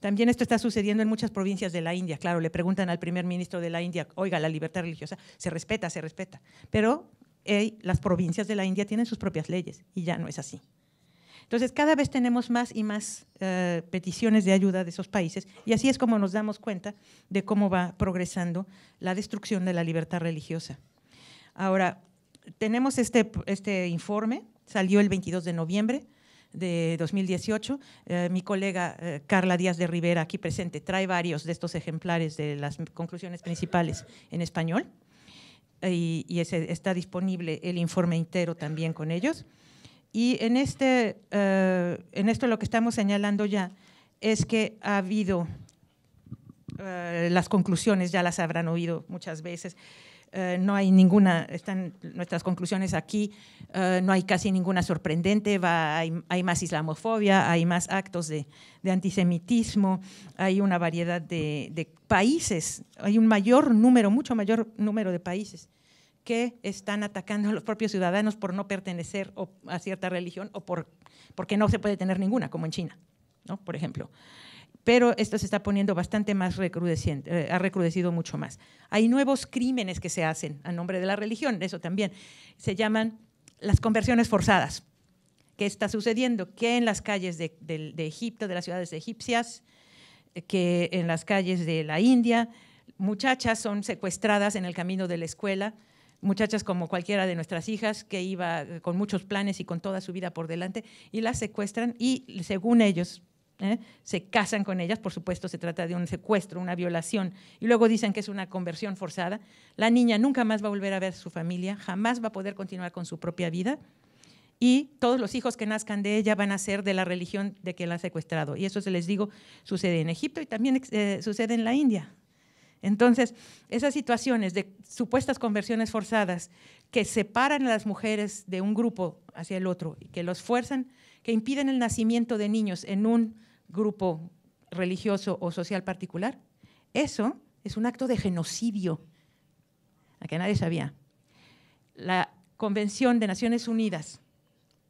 También esto está sucediendo en muchas provincias de la India. Claro, le preguntan al primer ministro de la India, oiga, la libertad religiosa se respeta, se respeta. Pero las provincias de la India tienen sus propias leyes y ya no es así. Entonces, cada vez tenemos más y más eh, peticiones de ayuda de esos países y así es como nos damos cuenta de cómo va progresando la destrucción de la libertad religiosa. Ahora, tenemos este, este informe, salió el 22 de noviembre, de 2018. Eh, mi colega eh, Carla Díaz de Rivera, aquí presente, trae varios de estos ejemplares de las conclusiones principales en español y, está disponible el informe entero también con ellos. Y en, este, eh, en esto lo que estamos señalando ya es que ha habido, las conclusiones ya las habrán oído muchas veces, eh, no hay ninguna, están nuestras conclusiones aquí, eh, no hay casi ninguna sorprendente, hay, más islamofobia, hay más actos de, antisemitismo, hay una variedad de, países, hay un mayor número, mucho mayor número de países que están atacando a los propios ciudadanos por no pertenecer a cierta religión o por, porque no se puede tener ninguna, como en China, ¿no? por ejemplo pero esto se está poniendo bastante más recrudeciente, eh, ha recrudecido mucho más. Hay nuevos crímenes que se hacen a nombre de la religión, eso también. Se llaman las conversiones forzadas. ¿Qué está sucediendo? Que en las calles de, de Egipto, de las ciudades egipcias, eh, que en las calles de la India, muchachas son secuestradas en el camino de la escuela, muchachas como cualquiera de nuestras hijas que iba con muchos planes y con toda su vida por delante, y las secuestran y según ellos, ¿eh? se casan con ellas, por supuesto se trata de un secuestro, una violación, y luego dicen que es una conversión forzada, la niña nunca más va a volver a ver a su familia, jamás va a poder continuar con su propia vida, y todos los hijos que nazcan de ella van a ser de la religión de que la ha secuestrado. Y eso, se les digo, sucede en Egipto y también eh, sucede en la India. Entonces, esas situaciones de supuestas conversiones forzadas que separan a las mujeres de un grupo hacia el otro, y que los fuerzan, que impiden el nacimiento de niños en un grupo religioso o social particular. Eso es un acto de genocidio, a que nadie sabía. La Convención de Naciones Unidas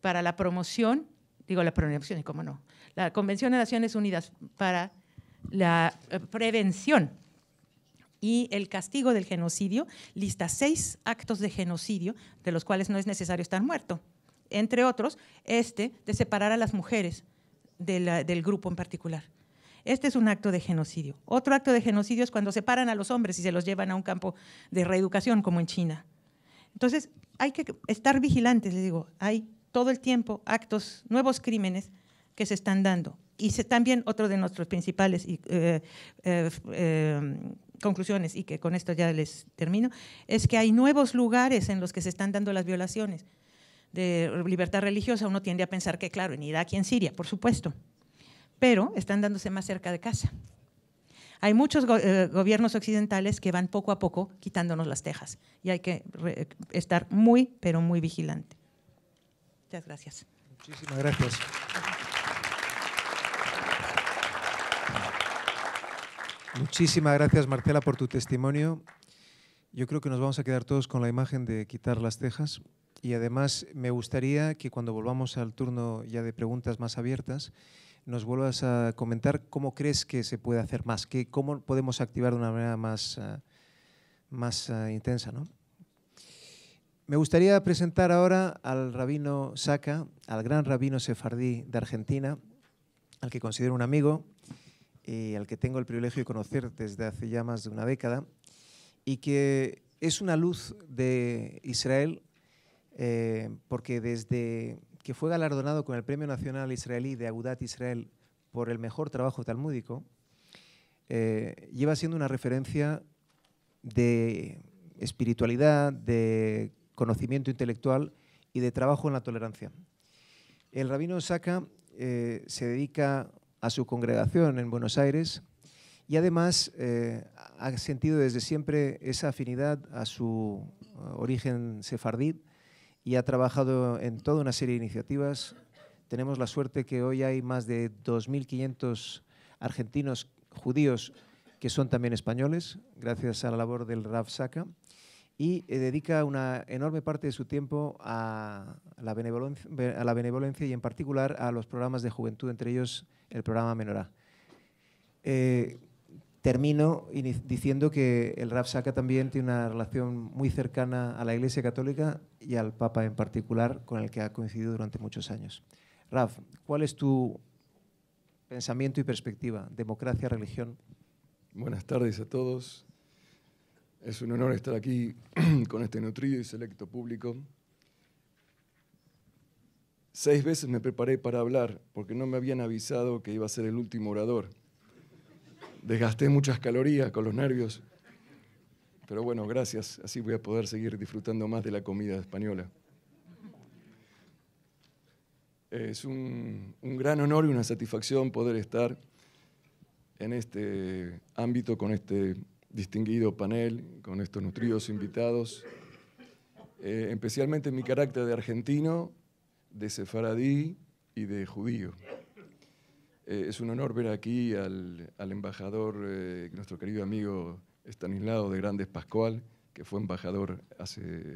para la promoción, digo la promoción, y ¿cómo no? La Convención de Naciones Unidas para la eh, prevención y el castigo del genocidio lista seis actos de genocidio de los cuales no es necesario estar muerto. Entre otros, este de separar a las mujeres del grupo en particular. Este es un acto de genocidio. Otro acto de genocidio es cuando separan a los hombres y se los llevan a un campo de reeducación, como en China. Entonces, hay que estar vigilantes, les digo. Hay todo el tiempo actos, nuevos crímenes que se están dando. Y se, también otro de nuestros principales eh, eh, eh, conclusiones, y que con esto ya les termino, es que hay nuevos lugares en los que se están dando las violaciones de libertad religiosa, uno tiende a pensar que, claro, en Irak y en Siria, por supuesto, pero están dándose más cerca de casa. Hay muchos eh, gobiernos occidentales que van poco a poco quitándonos las tejas y hay que estar muy, pero muy vigilante. Muchas gracias. Muchísimas gracias. Muchísimas gracias, Marcela, por tu testimonio. Yo creo que nos vamos a quedar todos con la imagen de quitar las tejas. Y además me gustaría que cuando volvamos al turno ya de preguntas más abiertas, nos vuelvas a comentar cómo crees que se puede hacer más, que cómo podemos activar de una manera más, ah, más ah, intensa. ¿no? Me gustaría presentar ahora al rabino Saca, al gran rabino sefardí de Argentina, al que considero un amigo y al que tengo el privilegio de conocer desde hace ya más de una década, y que es una luz de Israel eh, porque desde que fue galardonado con el Premio Nacional Israelí de Agudat Israel por el mejor trabajo talmúdico, eh, lleva siendo una referencia de espiritualidad, de conocimiento intelectual y de trabajo en la tolerancia. El rabino Osaka eh, se dedica a su congregación en Buenos Aires y además ha sentido desde siempre esa afinidad a su origen sefardí y ha trabajado en toda una serie de iniciativas. Tenemos la suerte que hoy hay más de 2.500 argentinos judíos que son también españoles, gracias a la labor del RAF SACA, y eh, dedica una enorme parte de su tiempo a la, benevolencia, y en particular a los programas de juventud, entre ellos el programa Menorá. Eh, Termino diciendo que el Rav saca también tiene una relación muy cercana a la Iglesia Católica y al Papa en particular, con el que ha coincidido durante muchos años. Raf, ¿cuál es tu pensamiento y perspectiva? Democracia, religión. Buenas tardes a todos. Es un honor estar aquí con este nutrido y selecto público. Seis veces me preparé para hablar porque no me habían avisado que iba a ser el último orador desgasté muchas calorías con los nervios. Pero bueno, gracias. Así voy a poder seguir disfrutando más de la comida española. Es un, gran honor y una satisfacción poder estar en este ámbito con este distinguido panel, con estos nutridos invitados, eh, especialmente mi carácter de argentino, de sefaradí y de judío. Eh, es un honor ver aquí al, embajador, eh, nuestro querido amigo Estanislao de Grandes Pascual, que fue embajador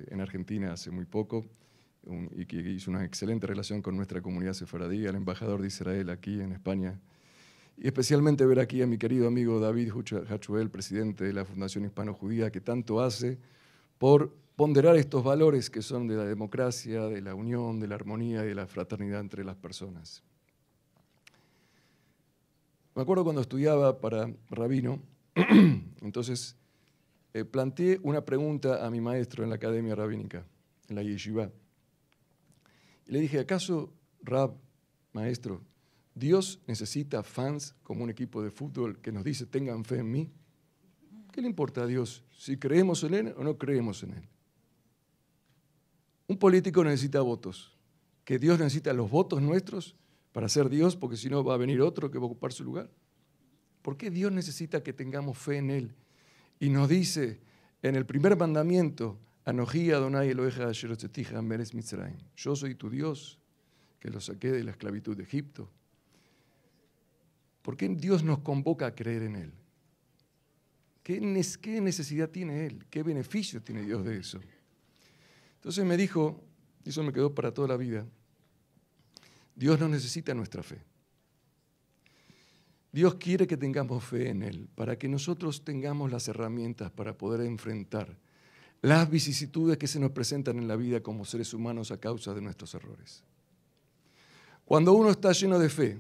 en Argentina hace muy poco y que hizo una excelente relación con nuestra comunidad sefaradí, al embajador de Israel aquí en España. Y especialmente ver aquí a mi querido amigo David Hachuel, presidente de la Fundación Hispano-Judía, que tanto hace por ponderar estos valores que son de la democracia, de la unión, de la armonía y de la fraternidad entre las personas. Me acuerdo cuando estudiaba para rabino, entonces eh, planteé una pregunta a mi maestro en la academia rabínica, en la yeshiva. le dije, ¿acaso, Rab, maestro, Dios necesita fans como un equipo de fútbol que nos dice, tengan fe en mí? ¿Qué le importa a Dios si creemos en Él o no creemos en Él? Un político necesita votos. ¿Que Dios necesita los votos nuestros? para ser Dios, porque si no va a venir otro que va a ocupar su lugar. ¿Por qué Dios necesita que tengamos fe en Él? Y nos dice en el primer mandamiento, Anoji Adonai Eloheja Meres Mitzrayim. Yo soy tu Dios, que lo saqué de la esclavitud de Egipto. ¿Por qué Dios nos convoca a creer en Él? ¿Qué, necesidad tiene Él? ¿Qué beneficio tiene Dios de eso? Entonces me dijo, y eso me quedó para toda la vida, Dios no necesita nuestra fe. Dios quiere que tengamos fe en Él, para que nosotros tengamos las herramientas para poder enfrentar las vicisitudes que se nos presentan en la vida como seres humanos a causa de nuestros errores. Cuando uno está lleno de fe,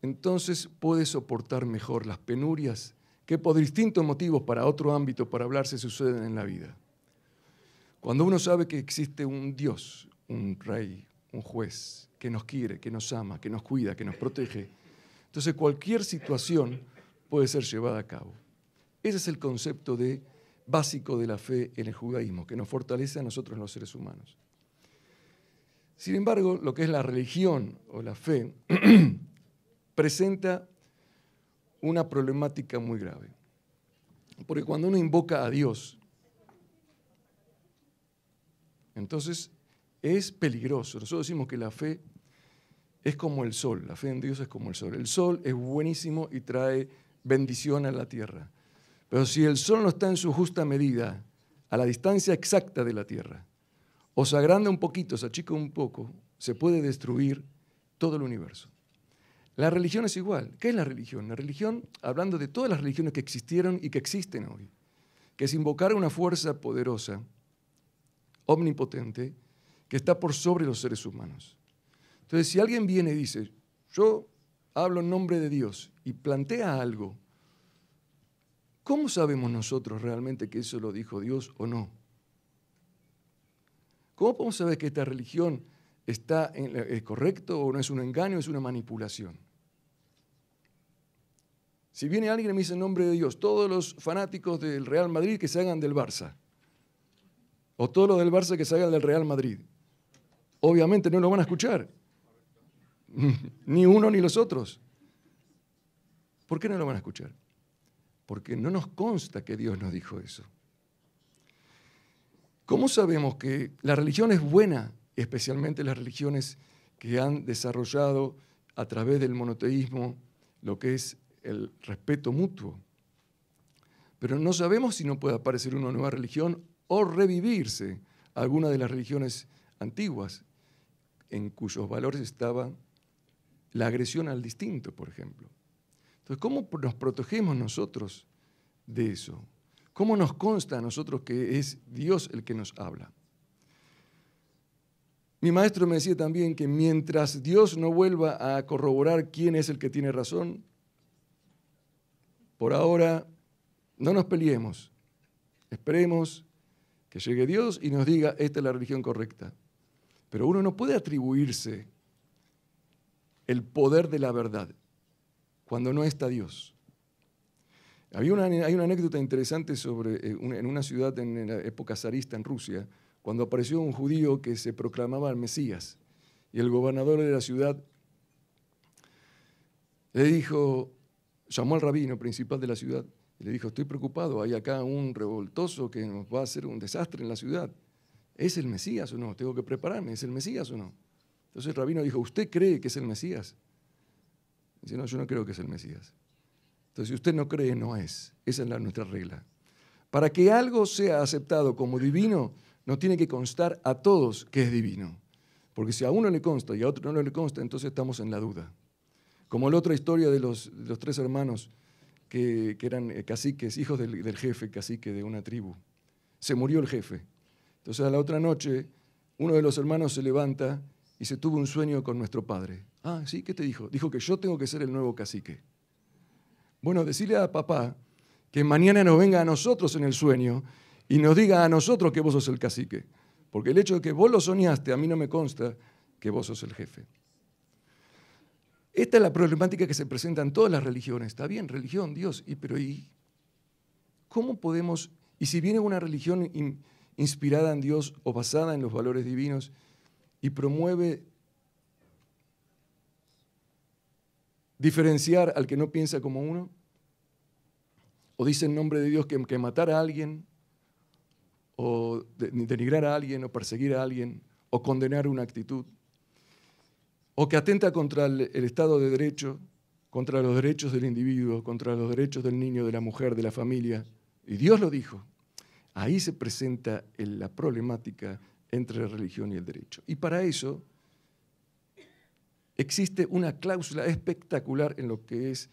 entonces puede soportar mejor las penurias que por distintos motivos para otro ámbito, para hablar se suceden en la vida. Cuando uno sabe que existe un Dios, un rey, un juez, que nos quiere, que nos ama, que nos cuida, que nos protege. Entonces cualquier situación puede ser llevada a cabo. Ese es el concepto básico de la fe en el judaísmo, que nos fortalece a nosotros los seres humanos. Sin embargo, lo que es la religión o la fe presenta una problemática muy grave. Porque cuando uno invoca a Dios, entonces es peligroso. Nosotros decimos que la fe es como el sol, la fe en Dios es como el sol. El sol es buenísimo y trae bendición a la tierra. Pero si el sol no está en su justa medida, a la distancia exacta de la tierra, o se agranda un poquito, se achica un poco, se puede destruir todo el universo. La religión es igual. ¿Qué es la religión? La religión, hablando de todas las religiones que existieron y que existen hoy, que es invocar una fuerza poderosa, omnipotente, que está por sobre los seres humanos. Entonces, si alguien viene y dice, yo hablo en nombre de Dios y plantea algo, ¿cómo sabemos nosotros realmente que eso lo dijo Dios o no? ¿Cómo podemos saber que esta religión está es correcto o no es un engaño, es una manipulación? Si viene alguien y me dice en nombre de Dios, todos los fanáticos del Real Madrid que se hagan del Barça, o todos los del Barça que se hagan del Real Madrid, obviamente no lo van a escuchar. ni uno ni los otros. ¿Por qué no lo van a escuchar? Porque no nos consta que Dios nos dijo eso. ¿Cómo sabemos que la religión es buena, especialmente las religiones que han desarrollado a través del monoteísmo lo que es el respeto mutuo? Pero no sabemos si no puede aparecer una nueva religión o revivirse alguna de las religiones antiguas en cuyos valores estaban la agresión al distinto, por ejemplo. Entonces, ¿cómo nos protegemos nosotros de eso? ¿Cómo nos consta a nosotros que es Dios el que nos habla? Mi maestro me decía también que mientras Dios no vuelva a corroborar quién es el que tiene razón, por ahora no nos peleemos. Esperemos que llegue Dios y nos diga, esta es la religión correcta. Pero uno no puede atribuirse el poder de la verdad cuando no está Dios. Había una, hay una anécdota interesante sobre eh, en una ciudad en, la época zarista en Rusia, cuando apareció un judío que se proclamaba el Mesías. Y el gobernador de la ciudad le dijo, llamó al rabino principal de la ciudad y le dijo, estoy preocupado, hay acá un revoltoso que nos va a hacer un desastre en la ciudad. ¿Es el Mesías o no? Tengo que prepararme, ¿es el Mesías o no? Entonces el rabino dijo, ¿usted cree que es el Mesías? Dice, no, yo no creo que es el Mesías. Entonces, si usted no cree, no es. Esa es la, nuestra regla. Para que algo sea aceptado como divino, no tiene que constar a todos que es divino. Porque si a uno le consta y a otro no le consta, entonces estamos en la duda. Como la otra historia de los, tres hermanos que, eran eh, caciques, hijos del, del jefe, cacique de una tribu. Se murió el jefe. Entonces a la otra noche, uno de los hermanos se levanta y se tuvo un sueño con nuestro padre. Ah, sí, ¿qué te dijo? Dijo que yo tengo que ser el nuevo cacique. Bueno, decirle a papá que mañana nos venga a nosotros en el sueño y nos diga a nosotros que vos sos el cacique. Porque el hecho de que vos lo soñaste, a mí no me consta que vos sos el jefe. Esta es la problemática que se presenta en todas las religiones. Está bien, religión, Dios, y, pero ¿y cómo podemos, y si viene una religión inspirada en Dios o basada en los valores divinos, y promueve diferenciar al que no piensa como uno? ¿O dice en nombre de Dios que, matar a alguien, o denigrar a alguien, o perseguir a alguien, o condenar una actitud? ¿O que atenta contra el, el Estado de Derecho, contra los derechos del individuo, contra los derechos del niño, de la mujer, de la familia? Y Dios lo dijo. Ahí se presenta la problemática entre la religión y el derecho. Y para eso existe una cláusula espectacular en lo que es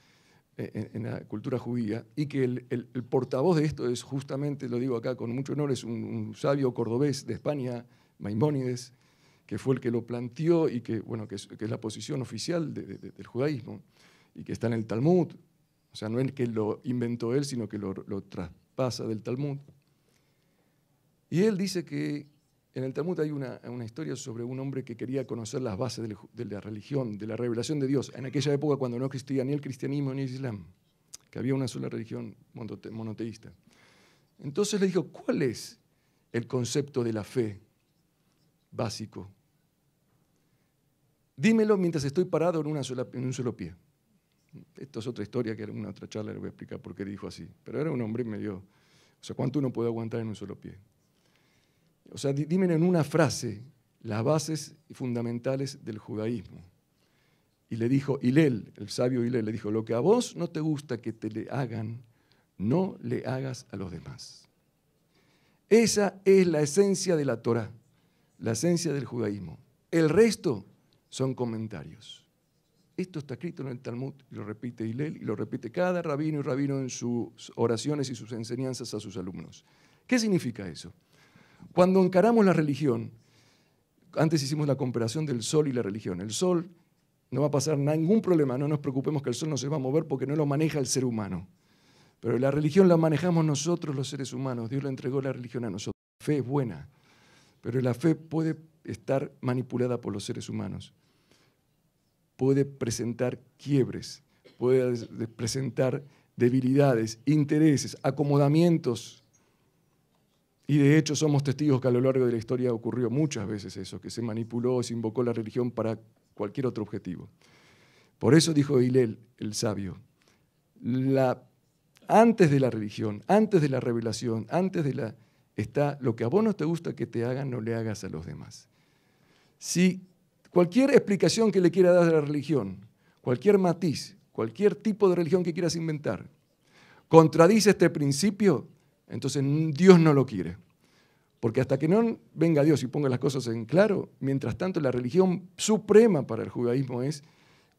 eh, en, la cultura judía y que el, portavoz de esto es justamente, lo digo acá con mucho honor, es un, sabio cordobés de España, Maimónides, que fue el que lo planteó y que, bueno, que es, la posición oficial del judaísmo y que está en el Talmud. O sea, no es que lo inventó él, sino que lo traspasa del Talmud. Y él dice que en el Talmud hay una, historia sobre un hombre que quería conocer las bases de la, religión, de la revelación de Dios, en aquella época cuando no existía ni el cristianismo ni el islam, que había una sola religión monoteísta. Entonces le dijo, ¿cuál es el concepto de la fe básico? Dímelo mientras estoy parado en, un solo pie. Esto es otra historia que en una otra charla, le voy a explicar por qué dijo así. Pero era un hombre y medio... O sea, ¿cuánto uno puede aguantar en un solo pie? O sea, dime en una frase las bases fundamentales del judaísmo. Y le dijo Hilel, el sabio Hilel, le dijo, lo que a vos no te gusta que te le hagan, no le hagas a los demás. Esa es la esencia de la Torá, la esencia del judaísmo. El resto son comentarios. Esto está escrito en el Talmud y lo repite Hilel y lo repite cada rabino y rabino en sus oraciones y sus enseñanzas a sus alumnos. ¿Qué significa eso? Cuando encaramos la religión, antes hicimos la comparación del sol y la religión. El sol no va a pasar ningún problema, no nos preocupemos que el sol no se va a mover porque no lo maneja el ser humano. Pero la religión la manejamos nosotros los seres humanos, Dios le entregó la religión a nosotros. La fe es buena, pero la fe puede estar manipulada por los seres humanos, puede presentar quiebres, puede presentar debilidades, intereses, acomodamientos y de hecho somos testigos que a lo largo de la historia ocurrió muchas veces eso, que se manipuló, se invocó la religión para cualquier otro objetivo. Por eso dijo Hilel, el sabio, antes de la religión, antes de la revelación, antes de la... está lo que a vos no te gusta que te hagan, no le hagas a los demás. Si cualquier explicación que le quiera dar a la religión, cualquier matiz, cualquier tipo de religión que quieras inventar, contradice este principio, entonces Dios no lo quiere. Porque hasta que no venga Dios y ponga las cosas en claro, mientras tanto la religión suprema para el judaísmo es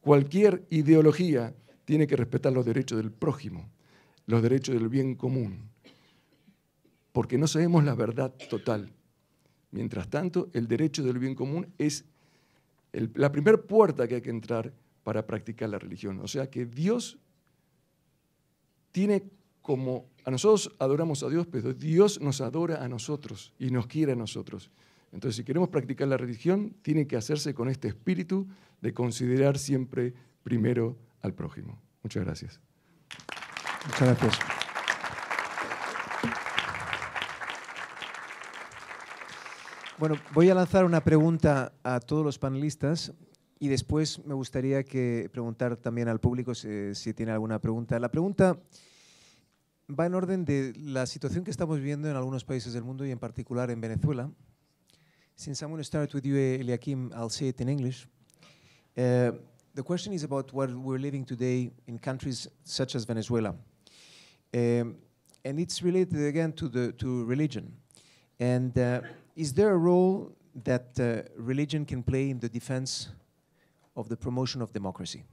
cualquier ideología tiene que respetar los derechos del prójimo, los derechos del bien común. Porque no sabemos la verdad total. Mientras tanto, el derecho del bien común es la primera puerta que hay que entrar para practicar la religión. O sea que Dios tiene como a nosotros adoramos a Dios, pero Dios nos adora a nosotros y nos quiere a nosotros. Entonces, si queremos practicar la religión, tiene que hacerse con este espíritu de considerar siempre primero al prójimo. Muchas gracias. Muchas gracias. Bueno, voy a lanzar una pregunta a todos los panelistas y después me gustaría que preguntar también al público si, tiene alguna pregunta. La pregunta va en orden de la situación que estamos in en algunos países del mundo y en particular en Venezuela. Since I'm going to start with you, eh, Eliakim, I'll say it in English. Uh, the question is about what we're living today in countries such as Venezuela. Um, and it's related again to, the, to religion. And uh, is there a role that uh, religion can play in the defense of the promotion of democracy?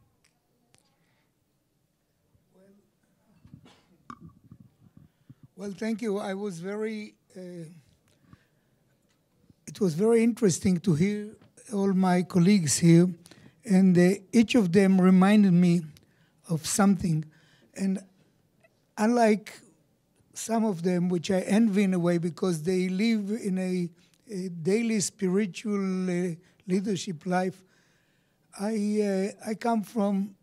Well, thank you. I was very, uh, it was very interesting to hear all my colleagues here, and uh, each of them reminded me of something. And unlike some of them, which I envy in a way because they live in a, a daily spiritual uh, leadership life, I, uh, I come from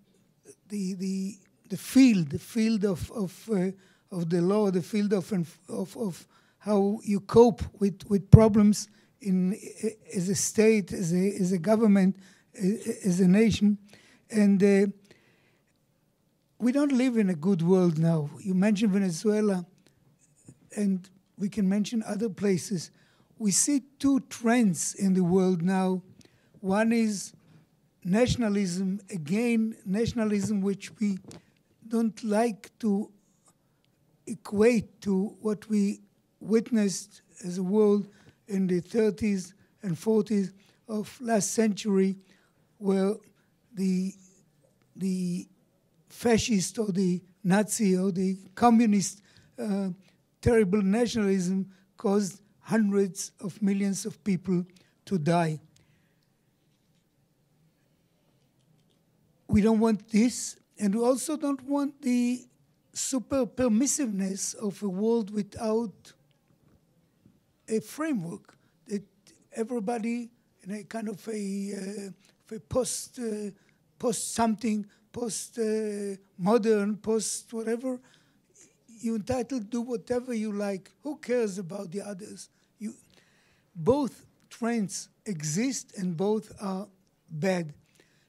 the, the, the field, the field of, of uh, of the law, the field of, of, of how you cope with, with problems in as a state, as a, as a government, as a nation. And uh, we don't live in a good world now. You mentioned Venezuela, and we can mention other places. We see two trends in the world now. One is nationalism, again, nationalism which we don't like to equate to what we witnessed as a world in the 30s and 40s of last century, where the the fascist or the Nazi or the communist uh, terrible nationalism caused hundreds of millions of people to die. We don't want this, and we also don't want the super permissiveness of a world without a framework that everybody in a kind of a, uh, a post uh, post something post uh, modern post whatever you're entitled to do whatever you like who cares about the others you both trends exist and both are bad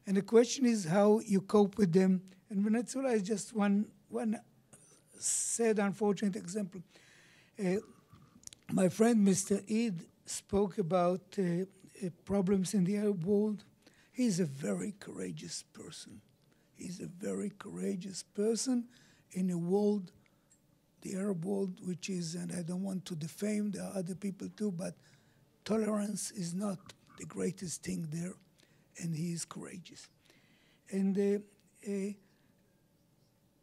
and the question is how you cope with them and Venezuela is just one one sad, unfortunate example. Uh, my friend Mr. Eid spoke about uh, problems in the Arab world. He's a very courageous person. He's a very courageous person in a world, the Arab world, which is, and I don't want to defame, there are other people too, but tolerance is not the greatest thing there, and he is courageous. And uh,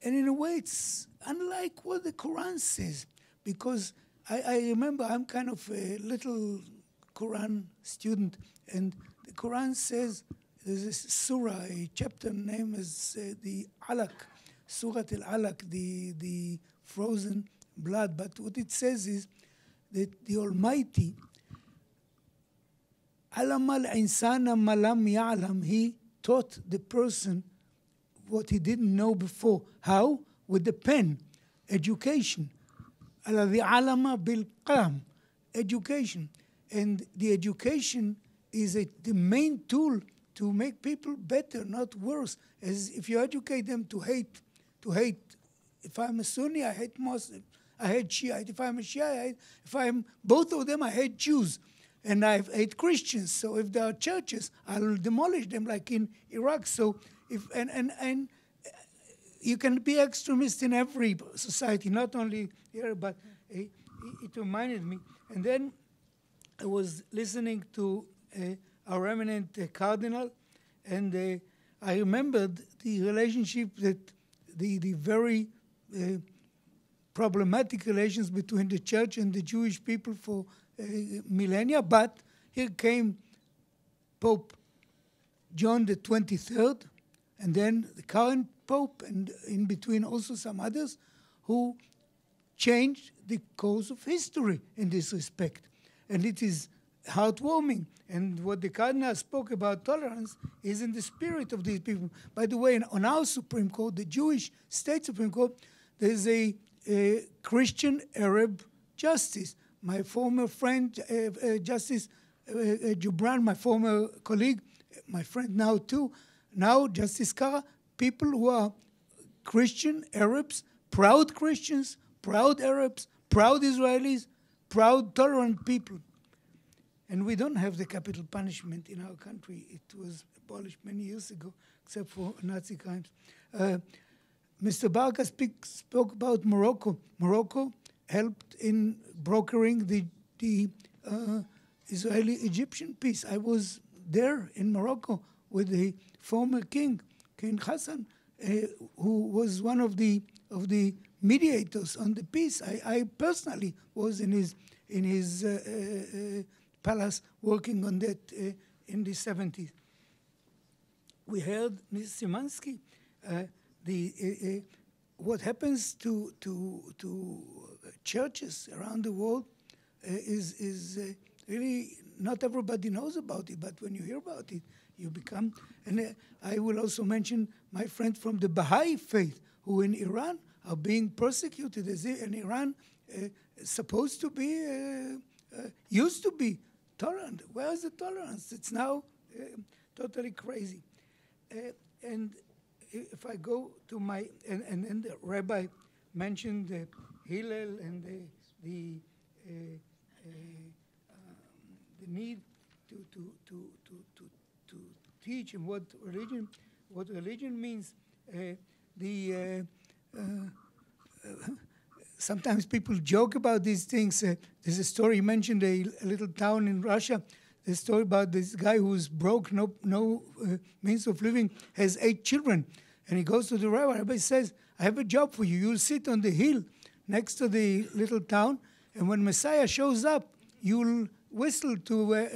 and in a way, it's unlike what the Quran says, because I, I remember I'm kind of a little Quran student, and the Quran says there's a surah, a chapter named as uh, the Alaq, Surah al Alaq, the, the frozen blood. But what it says is that the Almighty, Alam al Insana Malam Ya'lam, He taught the person what he didn't know before. How? With the pen. Education. alama bil بالقلم. Education. And the education is a, the main tool to make people better, not worse. As if you educate them to hate, to hate. If I'm a Sunni, I hate Muslim. I hate Shiite. If I'm a Shiite, if I'm both of them, I hate Jews, and I hate Christians. So if there are churches, I will demolish them, like in Iraq. So if, and, and, and uh, you can be extremist in every society, not only here, but it, it reminded me. And then I was listening to our uh, eminent uh, cardinal, and I remembered the relationship that the, the very uh, problematic relations between the church and the Jewish people for uh, millennia. But here came Pope John the 23rd, and then the current Pope, and in between also some others who changed the course of history in this respect. And it is heartwarming. And what the Cardinal spoke about tolerance is in the spirit of these people. By the way, on our Supreme Court, the Jewish State Supreme Court, there's a, a Christian Arab justice. My former friend, uh, uh, Justice uh, uh my former colleague, my friend now too, now, Justice people who are Christian Arabs, proud Christians, proud Arabs, proud Israelis, proud, tolerant people. And we don't have the capital punishment in our country. It was abolished many years ago, except for Nazi crimes. Uh, Mr. Barker speak, spoke about Morocco. Morocco helped in brokering the, the uh, Israeli Egyptian peace. I was there in Morocco with the former king, King Hassan, uh, who was one of the of the mediators on the peace. I, I personally was in his in his uh, uh, uh palace working on that uh, in the 70s. We heard Ms. Simansky, the what happens to to to churches around the world is is really not everybody knows about it, but when you hear about it, you become. And I will also mention my friend from the Baha'i faith, who in Iran are being persecuted, as in Iran uh, supposed to be, uh, uh, used to be tolerant. Where is the tolerance? It's now uh, totally crazy. Uh, and if I go to my, and, and, the rabbi mentioned the Hillel and the, the, uh, um, the need to, to, to, to, teach him what religion, what religion means. Uh, the uh, uh, sometimes people joke about these things. Uh, there's a story mentioned a, a, little town in Russia. The story about this guy who's broke, no no means of living, has eight children, and he goes to the rabbi. Rabbi says, "I have a job for you. You'll sit on the hill." next to the little town. And when Messiah shows up, you'll whistle to uh,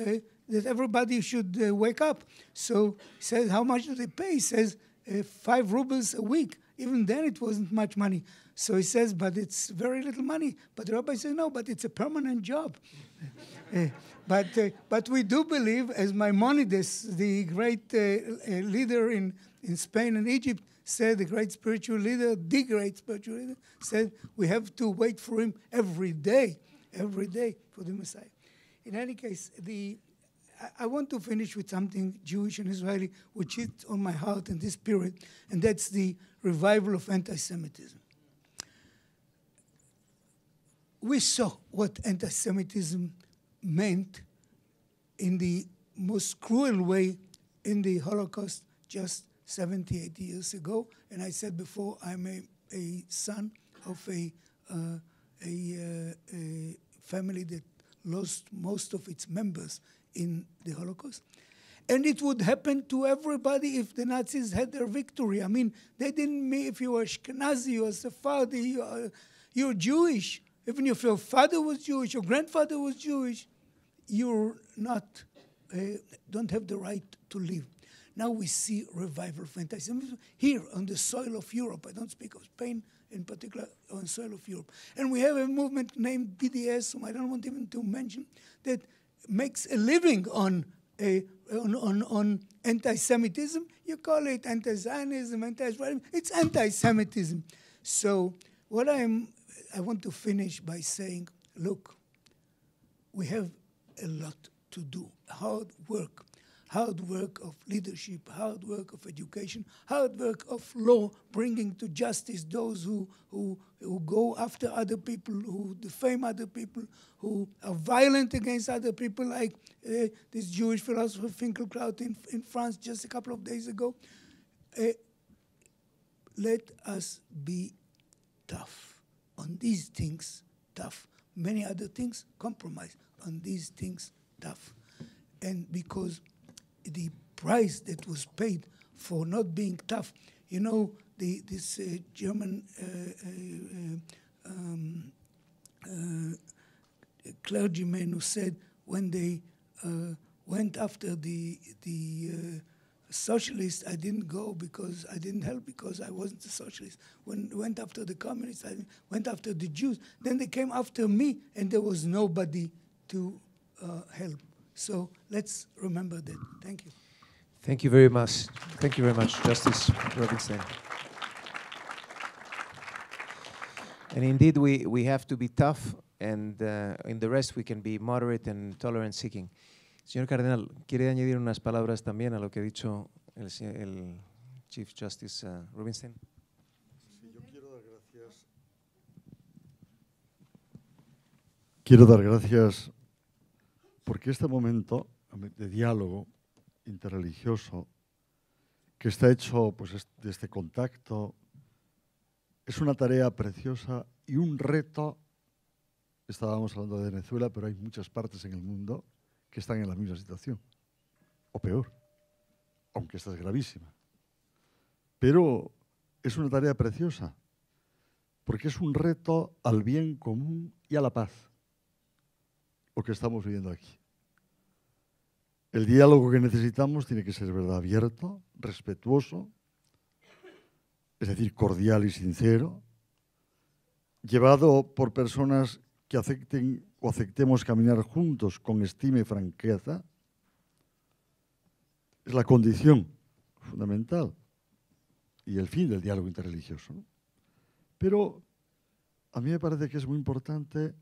that everybody should uh, wake up. So he says, how much do they pay? He says, uh, five rubles a week. Even then, it wasn't much money. So he says, but it's very little money. But the rabbi says, no, but it's a permanent job. uh, but, uh, but we do believe, as Maimonides, the great uh, uh, leader in, in Spain and Egypt, said, the great spiritual leader, the great spiritual leader, said, we have to wait for him every day, every day for the Messiah. In any case, the I want to finish with something Jewish and Israeli, which is on my heart in this period, and that's the revival of anti Semitism. We saw what anti Semitism meant in the most cruel way in the Holocaust just 78 years ago. And I said before, I'm a, a son of a, uh, a, uh, a family that lost most of its members in the Holocaust. And it would happen to everybody if the Nazis had their victory. I mean, they didn't mean if you were Ashkenazi, you were Sephardi, you are, you're Jewish. Even if your father was Jewish, your grandfather was Jewish, you're not, uh, don't have the right to live. Now we see revival of antisemitism here on the soil of Europe. I don't speak of Spain in particular, on soil of Europe. And we have a movement named BDS, whom I don't want even to mention, that makes a living on, a, on, on, on anti-Semitism, you call it anti-Zionism, anti-Israelism, it's anti-Semitism. So what I'm, I want to finish by saying, look, we have a lot to do, hard work hard work of leadership, hard work of education, hard work of law, bringing to justice those who, who, who go after other people, who defame other people, who are violent against other people, like uh, this Jewish philosopher Finkelkraut in, in France just a couple of days ago. Uh, let us be tough on these things, tough. Many other things, compromise on these things, tough. And because the price that was paid for not being tough. You know, the, this uh, German uh, uh, uh um, uh, clergyman who said when they uh, went after the the socialists, I didn't go because I didn't help because I wasn't a socialist. When went after the communists, I went after the Jews. Then they came after me, and there was nobody to help. So let's remember that. Thank you. Thank you very much. Thank you very much, Justice Rubinstein. And indeed, we, we have to be tough, and uh, in the rest we can be moderate and tolerant seeking. Señor Cardenal, ¿quiere añadir unas palabras también a lo que ha dicho el, el Chief Justice uh, Rubinstein? Sí, yo quiero dar gracias. Quiero dar gracias porque este momento de diálogo interreligioso que está hecho pues, de este contacto es una tarea preciosa y un reto. Estábamos hablando de Venezuela, pero hay muchas partes en el mundo que están en la misma situación, o peor, aunque esta es gravísima. Pero es una tarea preciosa, porque es un reto al bien común y a la paz, lo que estamos viviendo aquí. El diálogo que necesitamos tiene que ser verdad abierto, respetuoso, es decir, cordial y sincero, llevado por personas que acepten o aceptemos caminar juntos con estima y franqueza, es la condición fundamental y el fin del diálogo interreligioso. Pero a mí me parece que es muy importante,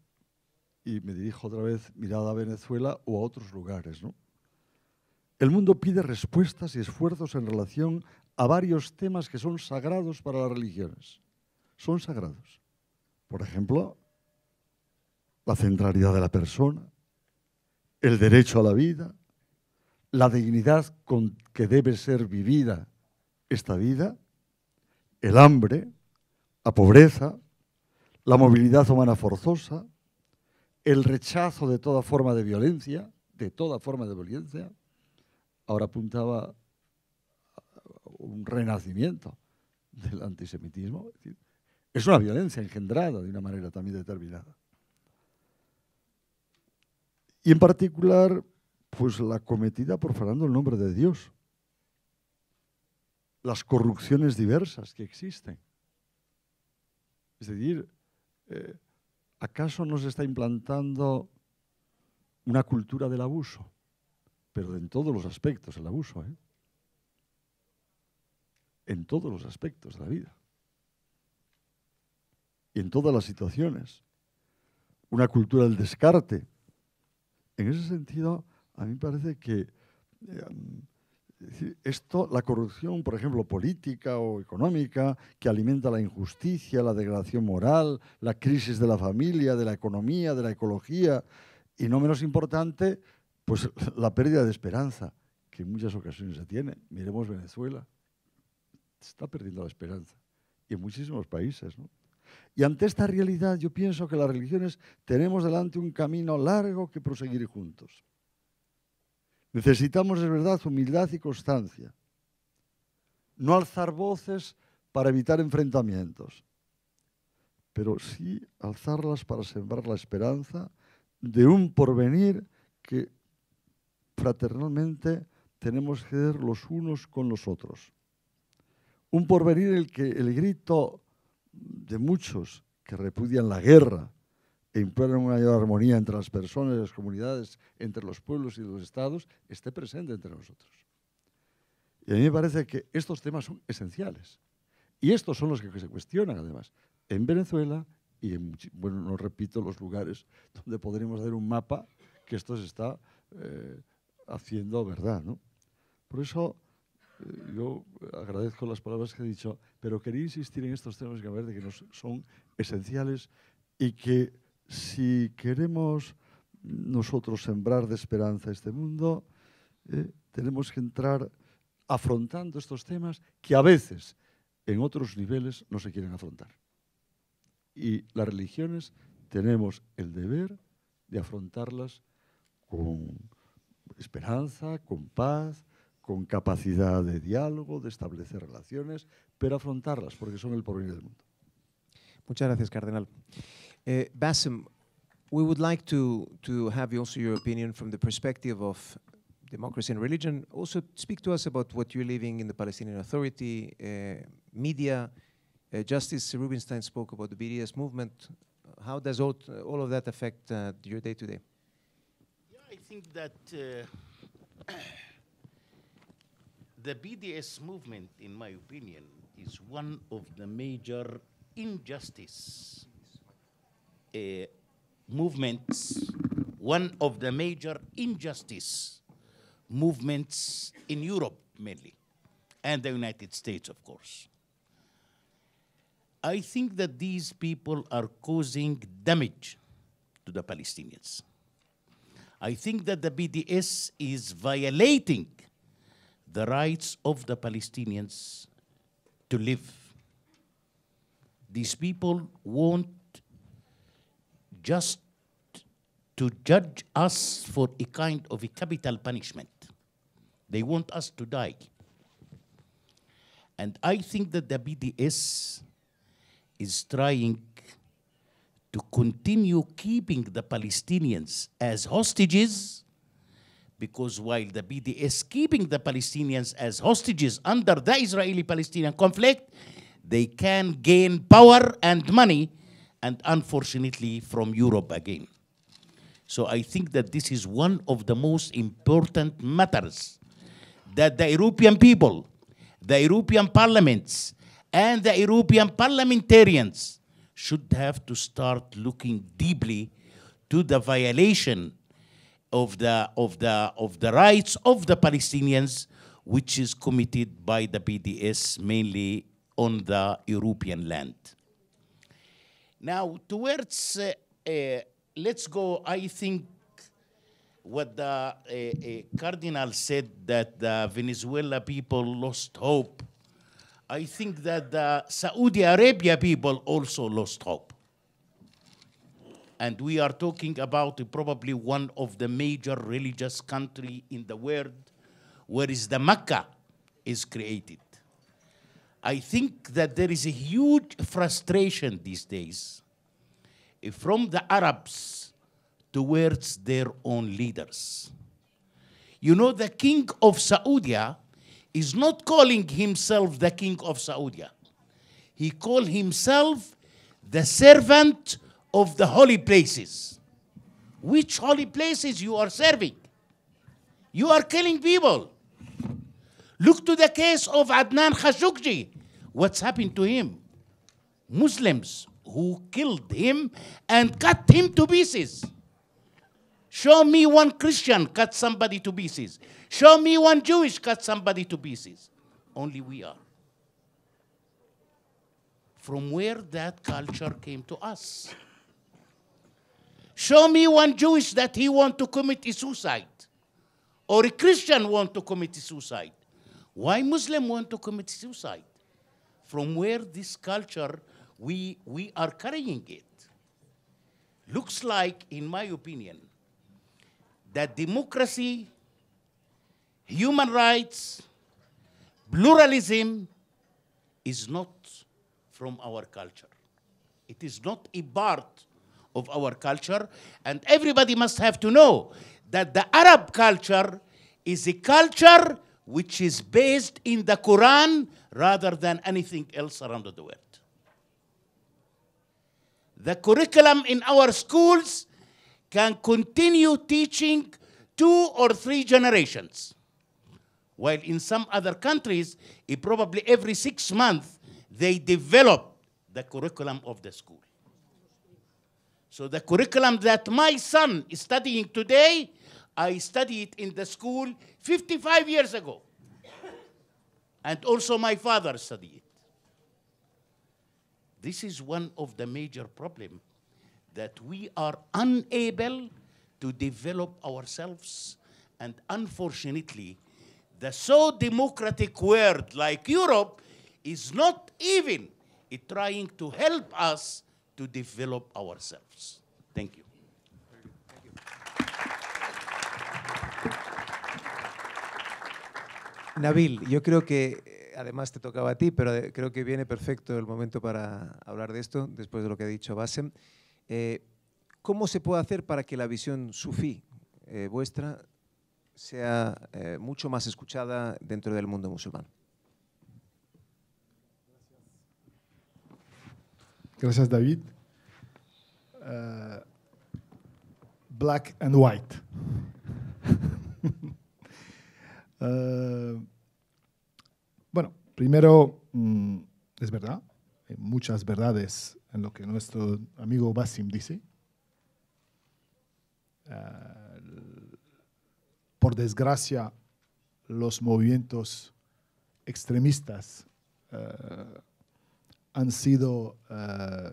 y me dirijo otra vez mirada a Venezuela o a otros lugares, ¿no? El mundo pide respuestas y esfuerzos en relación a varios temas que son sagrados para las religiones. Son sagrados. Por ejemplo, la centralidad de la persona, el derecho a la vida, la dignidad con que debe ser vivida esta vida, el hambre, la pobreza, la movilidad humana forzosa, el rechazo de toda forma de violencia, de toda forma de violencia, ahora apuntaba un renacimiento del antisemitismo. Es, una violencia engendrada de una manera también determinada. Y en particular, pues la cometida por Fernando el nombre de Dios. Las corrupciones diversas que existen. Es decir, eh, ¿acaso no se está implantando una cultura del abuso? pero en todos los aspectos el abuso, ¿eh? En todos los aspectos de la vida. Y en todas las situaciones. Una cultura del descarte. En ese sentido, a mí me parece que eh, esto, la corrupción, por ejemplo, política o económica, que alimenta la injusticia, la degradación moral, la crisis de la familia, de la economía, de la ecología, y no menos importante, pues la pérdida de esperanza que en muchas ocasiones se tiene. Miremos Venezuela, se está perdiendo la esperanza. Y en muchísimos países, Y ante esta realidad yo pienso que las religiones tenemos delante un camino largo que proseguir juntos. Necesitamos, es verdad, humildad y constancia. No alzar voces para evitar enfrentamientos, pero sí alzarlas para sembrar la esperanza de un porvenir que fraternalmente tenemos que ser los unos con los otros. Un porvenir en el que el grito de muchos que repudian la guerra e imponen una mayor armonía entre las personas, las comunidades, entre los pueblos y los estados, esté presente entre nosotros. Y a mí me parece que estos temas son esenciales. Y estos son los que se cuestionan, además, en Venezuela y en, bueno, no repito los lugares donde podremos hacer un mapa, que esto se está eh, haciendo verdad, ¿no? Por eso eh, yo agradezco las palabras que he dicho, pero quería insistir en estos temas que, a ver, de que son esenciales y que si queremos nosotros sembrar de esperanza este mundo, eh, tenemos que entrar afrontando estos temas que a veces en otros niveles no se quieren afrontar. Y las religiones tenemos el deber de afrontarlas con esperanza, con paz, con capacidad de diálogo, de establecer relaciones, pero afrontarlas porque son el porvenir del mundo. Muchas gracias, Cardenal. Uh, Bassem, we would like to, to have also your opinion from the perspective of democracy and religion. Also, speak to us about what you're living in the Palestinian Authority, uh, media. Uh, Justice Rubinstein spoke about the BDS movement. How does all, all of that affect uh, your day to day? think that uh, the BDS movement, in my opinion, is one of the major injustice uh, movements, one of the major injustice movements in Europe mainly, and the United States, of course. I think that these people are causing damage to the Palestinians. I think that the BDS is violating the rights of the Palestinians to live. These people want just to judge us for a kind of a capital punishment. They want us to die. And I think that the BDS is trying to continue keeping the Palestinians as hostages because while the BDS keeping the Palestinians as hostages under the Israeli-Palestinian conflict, they can gain power and money and unfortunately from Europe again. So I think that this is one of the most important matters that the European people, the European parliaments, and the European parliamentarians should have to start looking deeply to the violation of the, of the, of the rights of the Palestinians, which is committed by the BDS mainly on the European land. Now, towards, uh, uh, let's go, I think, what the uh, uh Cardinal said that the Venezuela people lost hope I think that the Saudi Arabia people also lost hope. And we are talking about probably one of the major religious country in the world, where is the Mecca is created. I think that there is a huge frustration these days eh, from the Arabs towards their own leaders. You know, the king of Saudi is not calling himself the king of Saudi. He called himself the servant of the holy places. Which holy places you are serving? You are killing people. Look to the case of Adnan Khashoggi. What's happened to him? Muslims who killed him and cut him to pieces. Show me one Christian cut somebody to pieces. Show me one Jewish cut somebody to pieces. Only we are. From where that culture came to us. Show me one Jewish that he want to commit a suicide. Or a Christian want to commit a suicide. Why Muslim want to commit suicide? From where this culture, we, we are carrying it. Looks like, in my opinion, that democracy, human rights, pluralism is not from our culture. It is not a part of our culture. And everybody must have to know that the Arab culture is a culture which is based in the Quran rather than anything else around the world. The curriculum in our schools can continue teaching two or three generations. While in some other countries, probably every six months, they develop the curriculum of the school. So the curriculum that my son is studying today, I studied in the school 55 years ago. and also my father studied. This is one of the major problems that we are unable to develop ourselves. And unfortunately, the so democratic world like Europe is not even trying to help us to develop ourselves. Thank you. Thank you. Nabil, yo creo que eh, además te tocaba a ti, pero creo que viene perfecto el momento para hablar de esto después de lo que ha dicho Basem. Eh, ¿Cómo se puede hacer para que la visión sufí eh, vuestra sea eh, mucho más escuchada dentro del mundo musulmán? Gracias, David. Uh, black and white. Uh, bueno, primero, mm, es verdad, hay muchas verdades en lo que nuestro amigo Basim dice. Ah, por desgracia, los movimientos extremistas ah, han sido ah,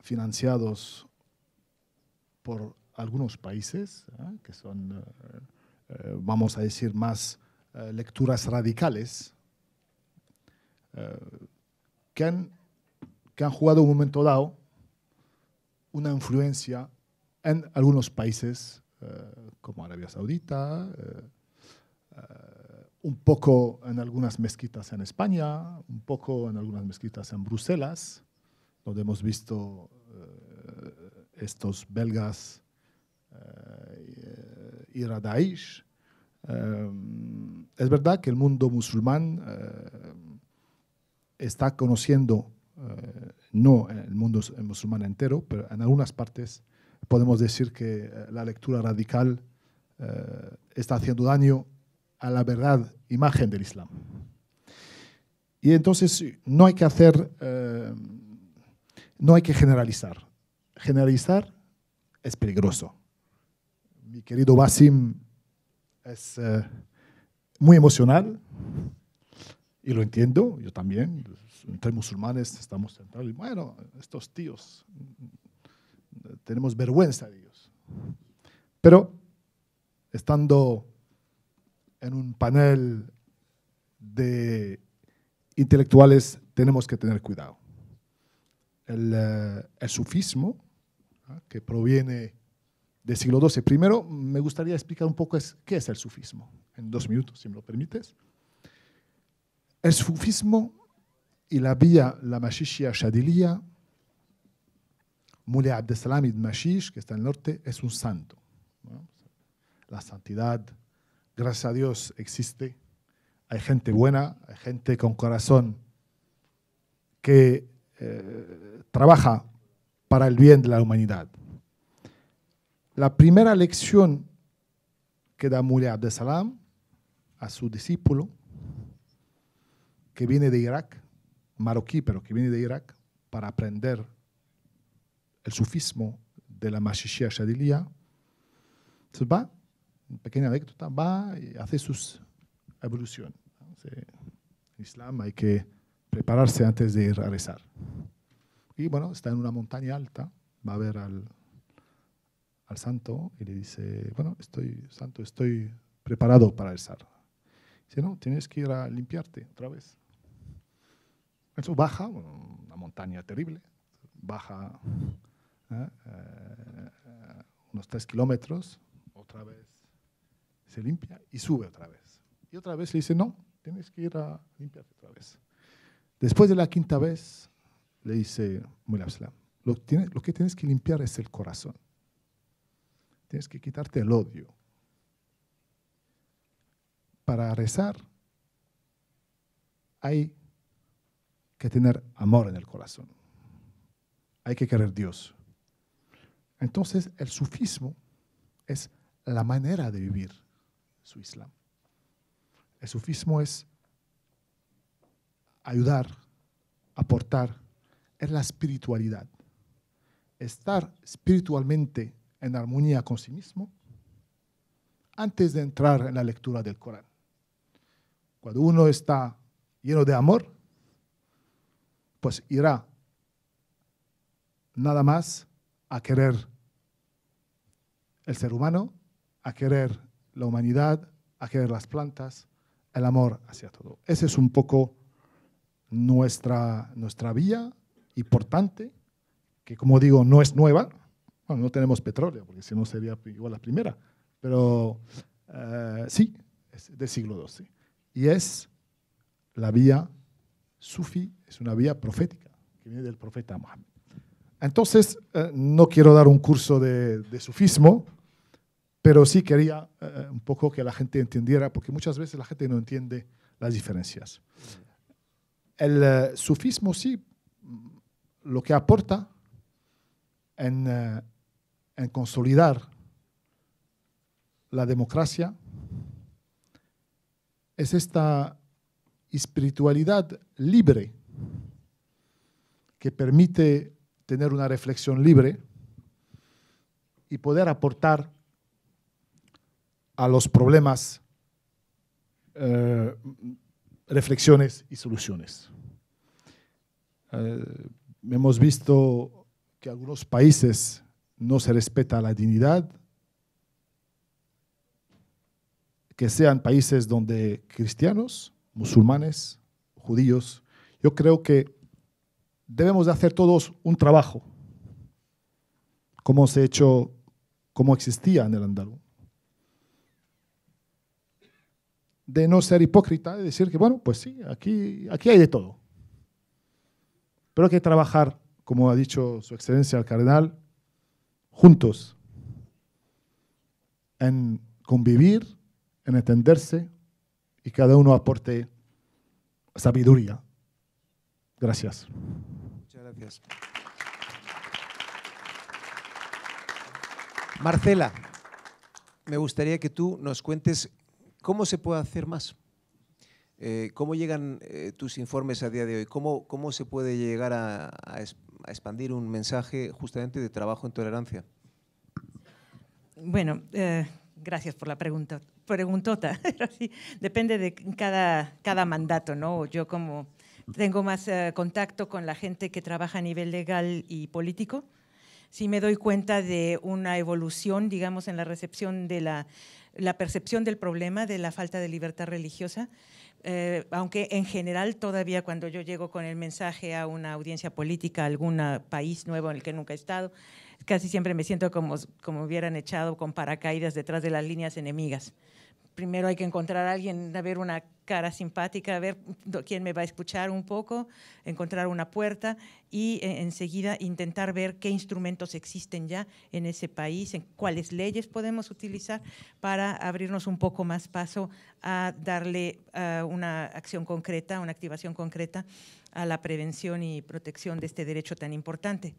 financiados por algunos países, que son, eh, vamos a decir, más lecturas radicales, que han que han jugado un momento dado una influencia en algunos países eh, como Arabia Saudita, eh, eh, un poco en algunas mezquitas en España, un poco en algunas mezquitas en Bruselas, donde hemos visto estos belgas ir a Daesh. es verdad que el mundo musulmán está conociendo eh, no en el mundo musulmán entero, pero en algunas partes podemos decir que eh, la lectura radical eh, está haciendo daño a la verdad, imagen del Islam. Y entonces no hay que hacer, no hay que generalizar. Generalizar es peligroso. Mi querido Basim es muy emocional, y lo entiendo, yo también. Entre musulmanes estamos centrados bueno, estos tíos, tenemos vergüenza de ellos. Pero estando en un panel de intelectuales, tenemos que tener cuidado. El, eh, sufismo, ¿ah? que proviene del siglo XII, primero me gustaría explicar un poco qué es el sufismo, en dos minutos, si me lo permites. El sufismo y la vía la Mashishia Shadiliya, Mullah Abdesalam el Mashish, que está en el norte, es un santo. La santidad, gracias a Dios, existe. Hay gente buena, hay gente con corazón que eh, trabaja para el bien de la humanidad. La primera lección que da Mullah Abdesalam a su discípulo que viene de Irak, marroquí, pero que viene de Irak, para aprender el sufismo de la Mashishia Shadiliya. Entonces va, pequeña anécdota, va y hace su evolución. en Islam hay que prepararse antes de ir a rezar. Y bueno, está en una montaña alta, va a ver al, al santo y le dice, bueno, estoy santo, estoy preparado para rezar. Dice, no, tienes que ir a limpiarte otra vez baja, una montaña terrible, baja ¿eh? Eh, unos tres kilómetros, otra vez se limpia y sube otra vez. Y otra vez le dice, no, tienes que ir a limpiarte otra vez. Después de la quinta vez, le dice muy lo, lo que tienes que limpiar es el corazón. Tienes que quitarte el odio. Para rezar hay que tener amor en el corazón. Hay que querer Dios. Entonces, el sufismo es la manera de vivir su Islam. El sufismo es ayudar, aportar, es la espiritualidad. Estar espiritualmente en armonía con sí mismo antes de entrar en la lectura del Corán. Cuando uno está lleno de amor, pues irá nada más a querer el ser humano, a querer la humanidad, a querer las plantas, el amor hacia todo. Ese es un poco nuestra, nuestra vía importante, que como digo, no es nueva. Bueno, no tenemos petróleo, porque si no sería igual la primera, pero eh, sí, es del siglo XII. Y es la vía Sufi es una vía profética, que viene del profeta Mohammed. Entonces, eh, no quiero dar un curso de, sufismo, pero sí quería eh, un poco que la gente entendiera, porque muchas veces la gente no entiende las diferencias. El eh, sufismo sí mm, lo que aporta en, en consolidar la democracia es esta espiritualidad libre que permite tener una reflexión libre y poder aportar a los problemas eh, reflexiones y soluciones. Eh, hemos visto que algunos países no se respeta la dignidad, que sean países donde cristianos musulmanes, judíos, yo creo que debemos de hacer todos un trabajo, como se ha hecho, como existía en el andaluz. De no ser hipócrita, de decir que, bueno, pues sí, aquí, aquí hay de todo. Pero hay que trabajar, como ha dicho su excelencia el cardenal, juntos en convivir, en entenderse, cada uno aporte sabiduría. Gracias. Muchas gracias. Marcela, me gustaría que tú nos cuentes cómo se puede hacer más. Eh, ¿Cómo llegan eh, tus informes a día de hoy? ¿Cómo, cómo se puede llegar a, expandir un mensaje justamente de trabajo en tolerancia? Bueno, eh, Gracias por la pregunta, preguntota. depende de cada, cada mandato, ¿no? Yo como tengo más eh, contacto con la gente que trabaja a nivel legal y político, sí me doy cuenta de una evolución, digamos, en la recepción de la, percepción del problema de la falta de libertad religiosa, eh, aunque en general todavía cuando yo llego con el mensaje a una audiencia política, a algún ah, país nuevo en el que nunca he estado, Casi siempre me siento como, como hubieran echado con paracaídas detrás de las líneas enemigas. Primero hay que encontrar a alguien, a ver una cara simpática, a ver quién me va a escuchar un poco, encontrar una puerta y eh, enseguida intentar ver qué instrumentos existen ya en ese país, en cuáles leyes podemos utilizar para abrirnos un poco más paso a darle eh, una acción concreta, una activación concreta a la prevención y protección de este derecho tan importante.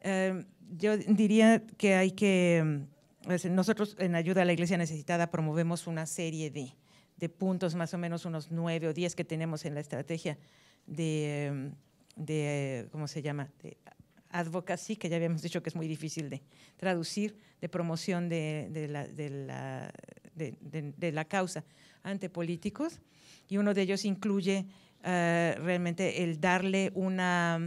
Eh, yo diría que hay que, pues, nosotros en ayuda a la iglesia necesitada promovemos una serie de, de puntos, más o menos unos nueve o diez que tenemos en la estrategia de, de ¿cómo se llama? De advocacy, que ya habíamos dicho que es muy difícil de traducir, de promoción de, de la, la, la, causa ante políticos. Y uno de ellos incluye eh, realmente el darle una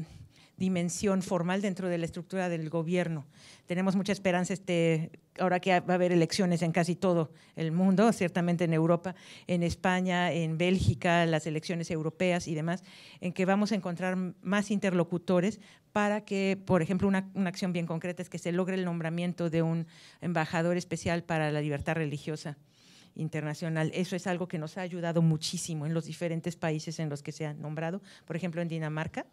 dimensión formal dentro de la estructura del gobierno. Tenemos mucha esperanza este, ahora que va a haber elecciones en casi todo el mundo, ciertamente en Europa, en España, en Bélgica, las elecciones europeas y demás, en que vamos a encontrar más interlocutores para que, por ejemplo, una, una acción bien concreta es que se logre el nombramiento de un embajador especial para la libertad religiosa internacional. Eso es algo que nos ha ayudado muchísimo en los diferentes países en los que se ha nombrado, por ejemplo, en Dinamarca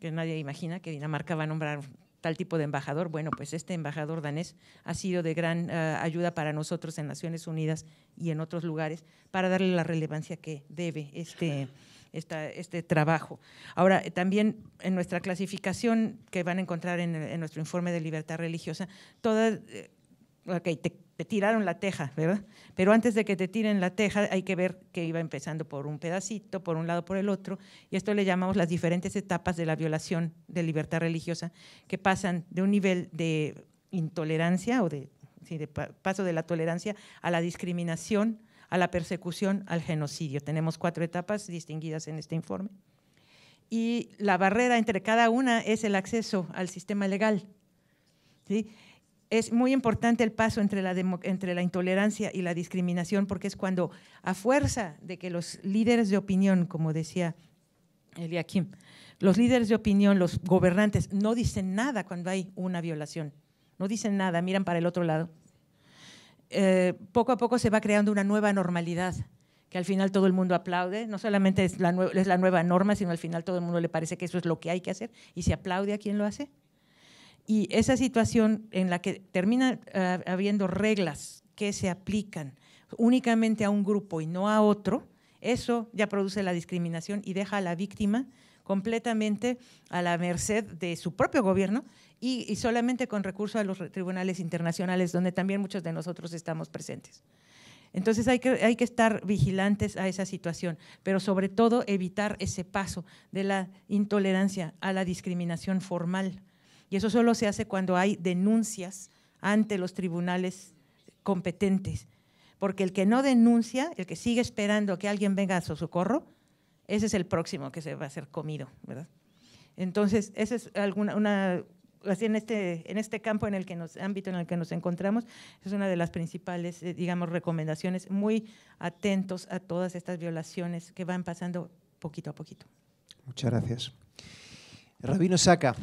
que nadie imagina que Dinamarca va a nombrar tal tipo de embajador. Bueno, pues este embajador danés ha sido de gran eh, ayuda para nosotros en Naciones Unidas y en otros lugares para darle la relevancia que debe este, este trabajo. Ahora, también en nuestra clasificación que van a encontrar en, nuestro informe de libertad religiosa, todas eh, ok, te, tiraron la teja, ¿verdad? Pero antes de que te tiren la teja hay que ver que iba empezando por un pedacito, por un lado, por el otro, y esto le llamamos las diferentes etapas de la violación de libertad religiosa, que pasan de un nivel de intolerancia o de, de paso de la tolerancia a la discriminación, a la persecución, al genocidio. Tenemos cuatro etapas distinguidas en este informe. Y la barrera entre cada una es el acceso al sistema legal. ¿sí? es muy importante el paso entre la, intolerancia y la discriminación, porque es cuando, a fuerza de que los líderes de opinión, como decía Kim, los líderes de opinión, los gobernantes, no dicen nada cuando hay una violación, no dicen nada, miran para el otro lado. Eh, poco a poco se va creando una nueva normalidad que al final todo el mundo aplaude, no solamente es la, es la nueva norma, sino al final todo el mundo le parece que eso es lo que hay que hacer y se aplaude a quien lo hace. Y esa situación en la que termina ah, habiendo reglas que se aplican únicamente a un grupo y no a otro, eso ya produce la discriminación y deja a la víctima completamente a la merced de su propio gobierno y, y, solamente con recurso a los tribunales internacionales, donde también muchos de nosotros estamos presentes. Entonces hay que, hay que estar vigilantes a esa situación, pero sobre todo evitar ese paso de la intolerancia a la discriminación formal. Y eso solo se hace cuando hay denuncias ante los tribunales competentes. Porque el que no denuncia, el que sigue esperando a que alguien venga a su socorro, ese es el próximo que se va a ser comido, ¿verdad? Entonces, esa es alguna, una, así en este, en este campo en el que nos, ámbito en el que nos encontramos, es una de las principales, eh, digamos, recomendaciones, muy atentos a todas estas violaciones que van pasando poquito a poquito. Muchas gracias. Rabino Saca.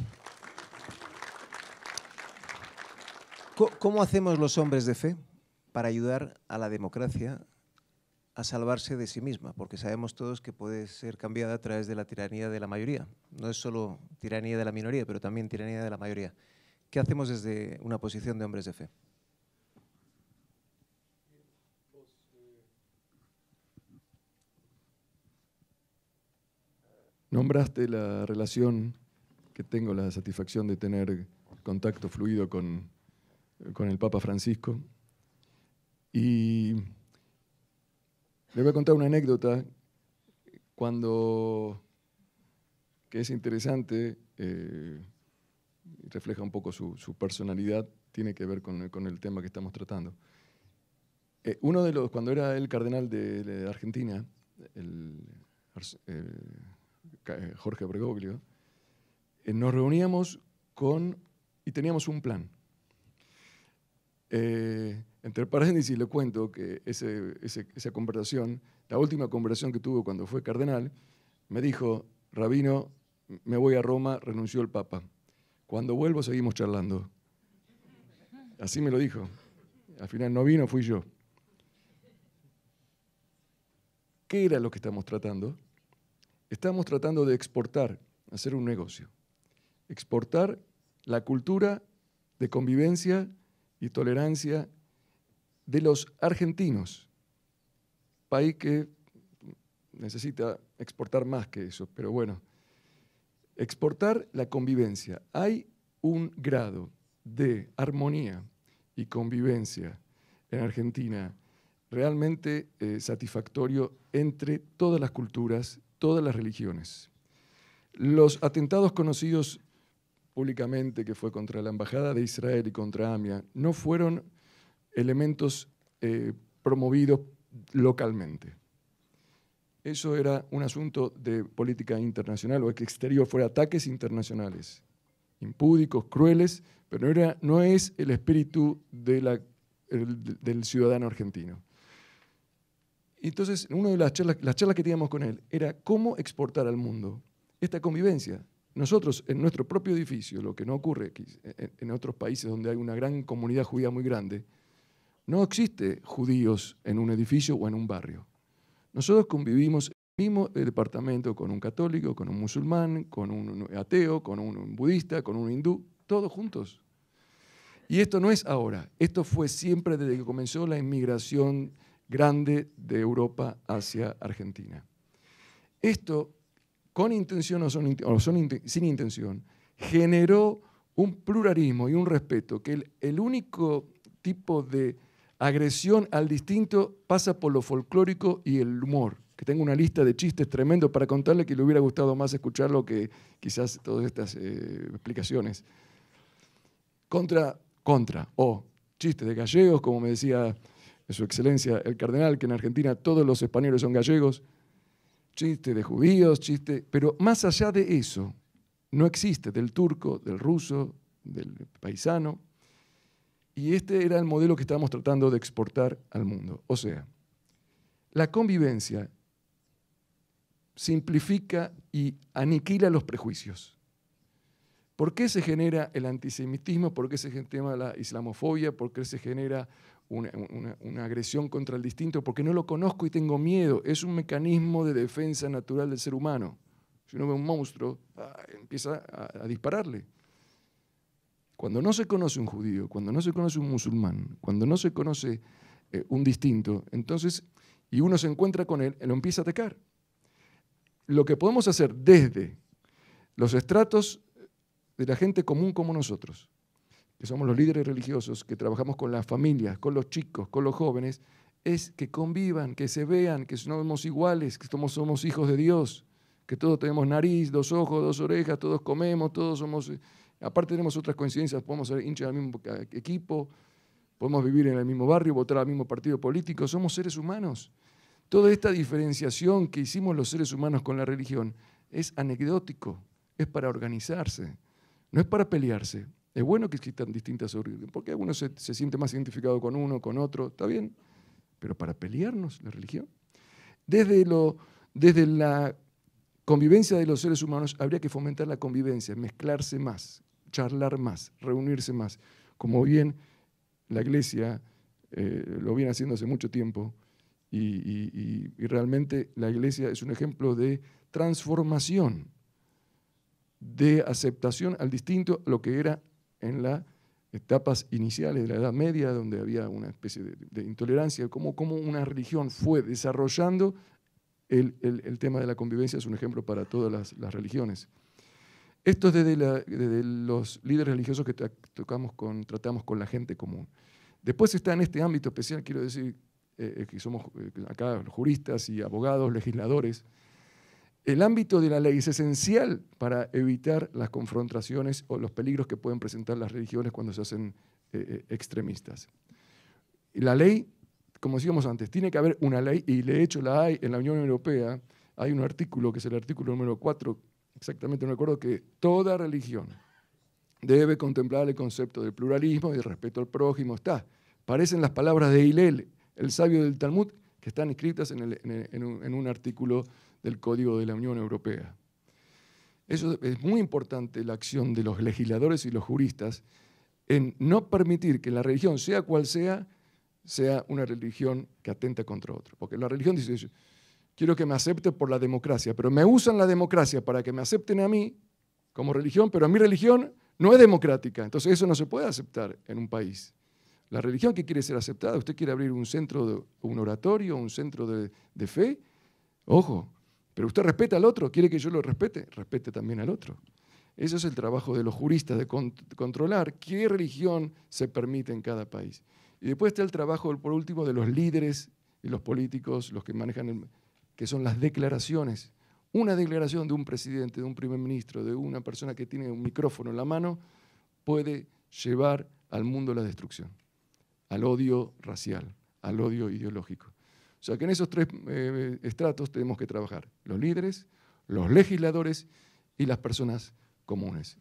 ¿Cómo hacemos los hombres de fe para ayudar a la democracia a salvarse de sí misma? Porque sabemos todos que puede ser cambiada a través de la tiranía de la mayoría. No es solo tiranía de la minoría, pero también tiranía de la mayoría. ¿Qué hacemos desde una posición de hombres de fe? Nombraste la relación que tengo la satisfacción de tener contacto fluido con con el Papa Francisco. Y le voy a contar una anécdota cuando, que es interesante, y eh, refleja un poco su, personalidad, tiene que ver con, el tema que estamos tratando. Eh, uno de los, cuando era el cardenal de, Argentina, eh, Jorge Bergoglio, nos reuníamos con, y teníamos un plan. Eh, entre paréntesis le cuento que esa conversación, la última conversación que tuvo cuando fue cardenal, me dijo, Rabino, me voy a Roma, renunció el Papa. Cuando vuelvo seguimos charlando. Así me lo dijo. Al final no vino, fui yo. ¿Qué era lo que estamos tratando? Estamos tratando de exportar, hacer un negocio. Exportar la cultura de convivencia y tolerancia de los argentinos, país que necesita exportar más que eso, pero bueno, exportar la convivencia. Hay un grado de armonía y convivencia en Argentina realmente eh, satisfactorio entre todas las culturas, todas las religiones. Los atentados conocidos públicamente que fue contra la Embajada de Israel y contra AMIA, no fueron elementos eh, promovidos localmente. Eso era un asunto de política internacional o exterior, fueron ataques internacionales, impúdicos, crueles, pero no, era, no es el espíritu del ciudadano argentino. Entonces, una de las charlas, las charlas que teníamos con él era cómo exportar al mundo esta convivencia, nosotros, en nuestro propio edificio, lo que no ocurre en otros países donde hay una gran comunidad judía muy grande, no existe judíos en un edificio o en un barrio. Nosotros convivimos en el mismo departamento con un católico, con un musulmán, con un ateo, con un budista, con un hindú, todos juntos. Y esto no es ahora, esto fue siempre desde que comenzó la inmigración grande de Europa hacia Argentina. Esto con intención o, sin intención, generó un pluralismo y un respeto, que el, único tipo de agresión al distinto pasa por lo folclórico y el humor. Que tengo una lista de chistes tremendo para contarle que le hubiera gustado más escucharlo que quizás todas estas eh, explicaciones. Contra, contra, o chistes de gallegos, como me decía su excelencia el cardenal, que en Argentina todos los españoles son gallegos, chiste de judíos, chiste, pero más allá de eso, no existe del turco, del ruso, del paisano. Y este era el modelo que estábamos tratando de exportar al mundo. O sea, la convivencia simplifica y aniquila los prejuicios. ¿Por qué se genera el antisemitismo? ¿Por qué se genera la islamofobia? ¿Por qué se genera una, agresión contra el distinto porque no lo conozco y tengo miedo. Es un mecanismo de defensa natural del ser humano. Si uno ve un monstruo, ah, empieza a, dispararle. Cuando no se conoce un judío, cuando no se conoce un musulmán, cuando no se conoce eh, un distinto, entonces, y uno se encuentra con él, él lo empieza a atacar. Lo que podemos hacer desde los estratos de la gente común como nosotros, que somos los líderes religiosos, que trabajamos con las familias, con los chicos, con los jóvenes, es que convivan, que se vean, que somos iguales, que somos, somos hijos de Dios, que todos tenemos nariz, dos ojos, dos orejas, todos comemos, todos somos... Aparte tenemos otras coincidencias, podemos ser hinchas del mismo equipo, podemos vivir en el mismo barrio, votar al mismo partido político, somos seres humanos. Toda esta diferenciación que hicimos los seres humanos con la religión es anecdótico, es para organizarse, no es para pelearse. Es bueno que existan distintas religiones, porque uno se, siente más identificado con uno, con otro, está bien, pero para pelearnos la religión. Desde, lo, desde la convivencia de los seres humanos habría que fomentar la convivencia, mezclarse más, charlar más, reunirse más, como bien la iglesia eh, lo viene haciendo hace mucho tiempo y, realmente la iglesia es un ejemplo de transformación, de aceptación al distinto, a lo que era en las etapas iniciales de la Edad Media, donde había una especie de, intolerancia, cómo, una religión fue desarrollando el, tema de la convivencia, es un ejemplo para todas las, religiones. Esto es desde, los líderes religiosos que tocamos con, tratamos con la gente común. Después está en este ámbito especial, quiero decir, eh, eh, que somos eh, acá juristas y abogados, legisladores, el ámbito de la ley es esencial para evitar las confrontaciones o los peligros que pueden presentar las religiones cuando se hacen eh, eh, extremistas. La ley, como decíamos antes, tiene que haber una ley, y de hecho la hay en la Unión Europea, hay un artículo que es el artículo número 4, exactamente no recuerdo, que toda religión debe contemplar el concepto del pluralismo y el respeto al prójimo. Está, parecen las palabras de Hillel, el sabio del Talmud, que están escritas en, un, artículo del Código de la Unión Europea. Eso es muy importante la acción de los legisladores y los juristas en no permitir que la religión, sea cual sea, sea una religión que atenta contra otro. Porque la religión dice, quiero que me acepte por la democracia, pero me usan la democracia para que me acepten a mí como religión, pero a mi religión no es democrática. Entonces eso no se puede aceptar en un país. La religión que quiere ser aceptada, usted quiere abrir un centro, un oratorio, un centro de, fe, ojo, pero usted respeta al otro, quiere que yo lo respete, respete también al otro. Eso es el trabajo de los juristas, de controlar qué religión se permite en cada país. Y después está el trabajo, por último, de los líderes y los políticos, los que manejan, que son las declaraciones. Una declaración de un presidente, de un primer ministro, de una persona que tiene un micrófono en la mano, puede llevar al mundo la destrucción al odio racial, al odio ideológico. O sea que en esos tres eh, estratos tenemos que trabajar, los líderes, los legisladores y las personas comunes.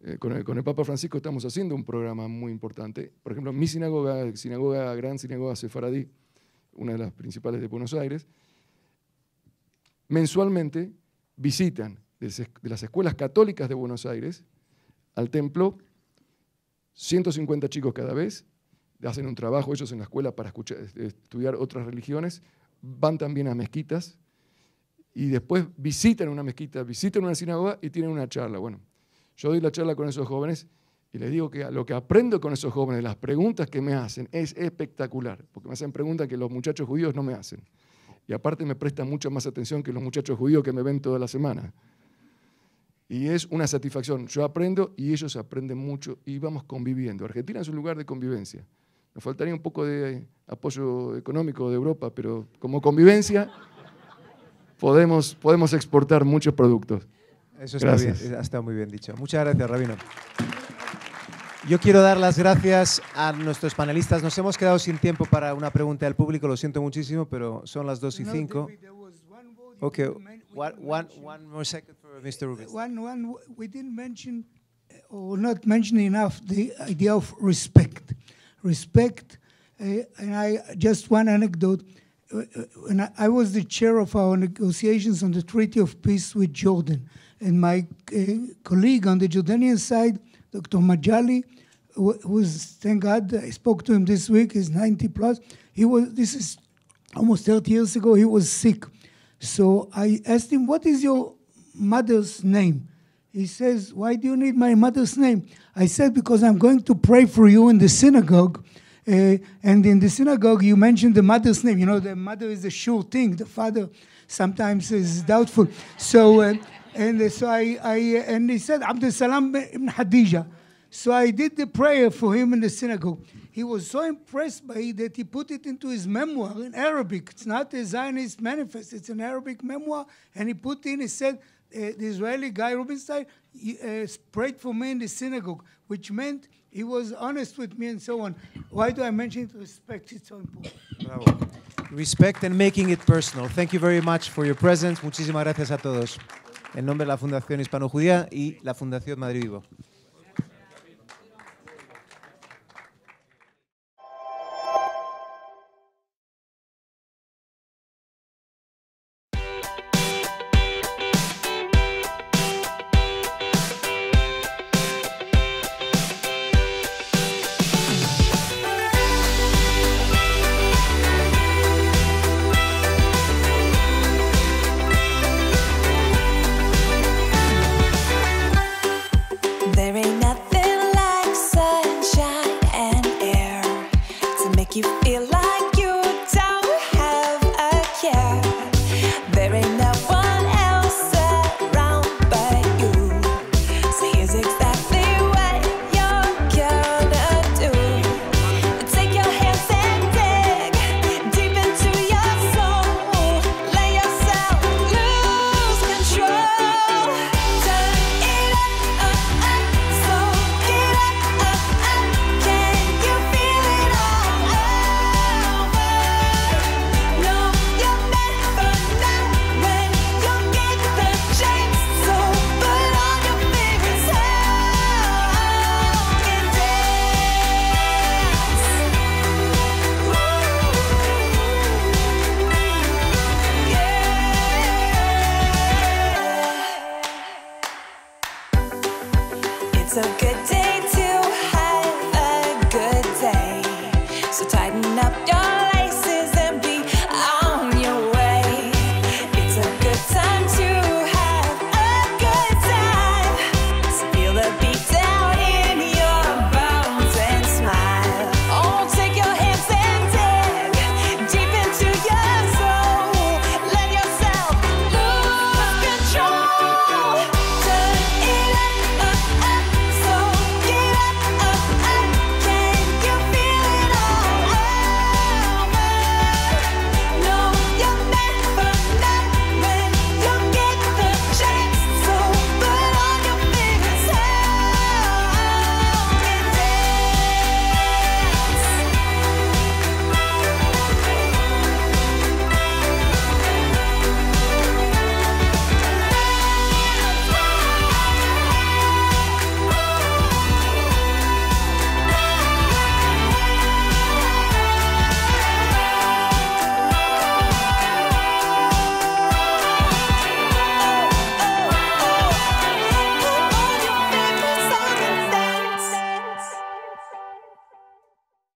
Eh, con, el, Papa Francisco estamos haciendo un programa muy importante. Por ejemplo, mi sinagoga, sinagoga Gran Sinagoga Sefaradí, una de las principales de Buenos Aires, mensualmente visitan de las escuelas católicas de Buenos Aires al templo 150 chicos cada vez hacen un trabajo ellos en la escuela para estudiar otras religiones, van también a mezquitas y después visitan una mezquita, visitan una sinagoga y tienen una charla. Bueno, yo doy la charla con esos jóvenes y les digo que lo que aprendo con esos jóvenes, las preguntas que me hacen, es espectacular, porque me hacen preguntas que los muchachos judíos no me hacen. Y aparte me prestan mucho más atención que los muchachos judíos que me ven toda la semana. Y es una satisfacción. Yo aprendo y ellos aprenden mucho y vamos conviviendo. Argentina es un lugar de convivencia. Nos faltaría un poco de apoyo económico de Europa, pero como convivencia podemos, podemos exportar muchos productos. Eso está bien, ha muy bien dicho. Muchas gracias, Rabino. Yo quiero dar las gracias a nuestros panelistas. Nos hemos quedado sin tiempo para una pregunta al público, lo siento muchísimo, pero son las dos y 5. Okay, one, one, more second for Mr. Rubin. Uh, one, one, we didn't mention uh, or not mention enough the idea of respect. respect. Uh, and I just one anecdote. When uh, uh, I, was the chair of our negotiations on the Treaty of Peace with Jordan, and my colleague on the Jordanian side, Dr. Majali, who's thank God I spoke to him this week. He's 90 plus. He was this is almost 30 years ago. He was sick, so I asked him, "What is your mother's name?" He says, Why do you need my mother's name? I said, Because I'm going to pray for you in the synagogue. Uh, and in the synagogue, you mentioned the mother's name. You know, the mother is a sure thing, the father sometimes is doubtful. So, uh, and so I, I, uh, and he said, Abdul Salam ibn Hadija. So I did the prayer for him in the synagogue. He was so impressed by it that he put it into his memoir in Arabic. It's not a Zionist manifest, it's an Arabic memoir. And he put in, he said, uh, the Israeli guy Rubinstein uh, prayed for me in the synagogue, which meant he was honest with me and so on. Why do I mention it? Respect so important. Bravo. Respect and making it personal. Thank you very much for your presence. Muchísimas gracias a todos. En nombre de la Fundación Hispano-Judía y la Fundación Madrid Vivo.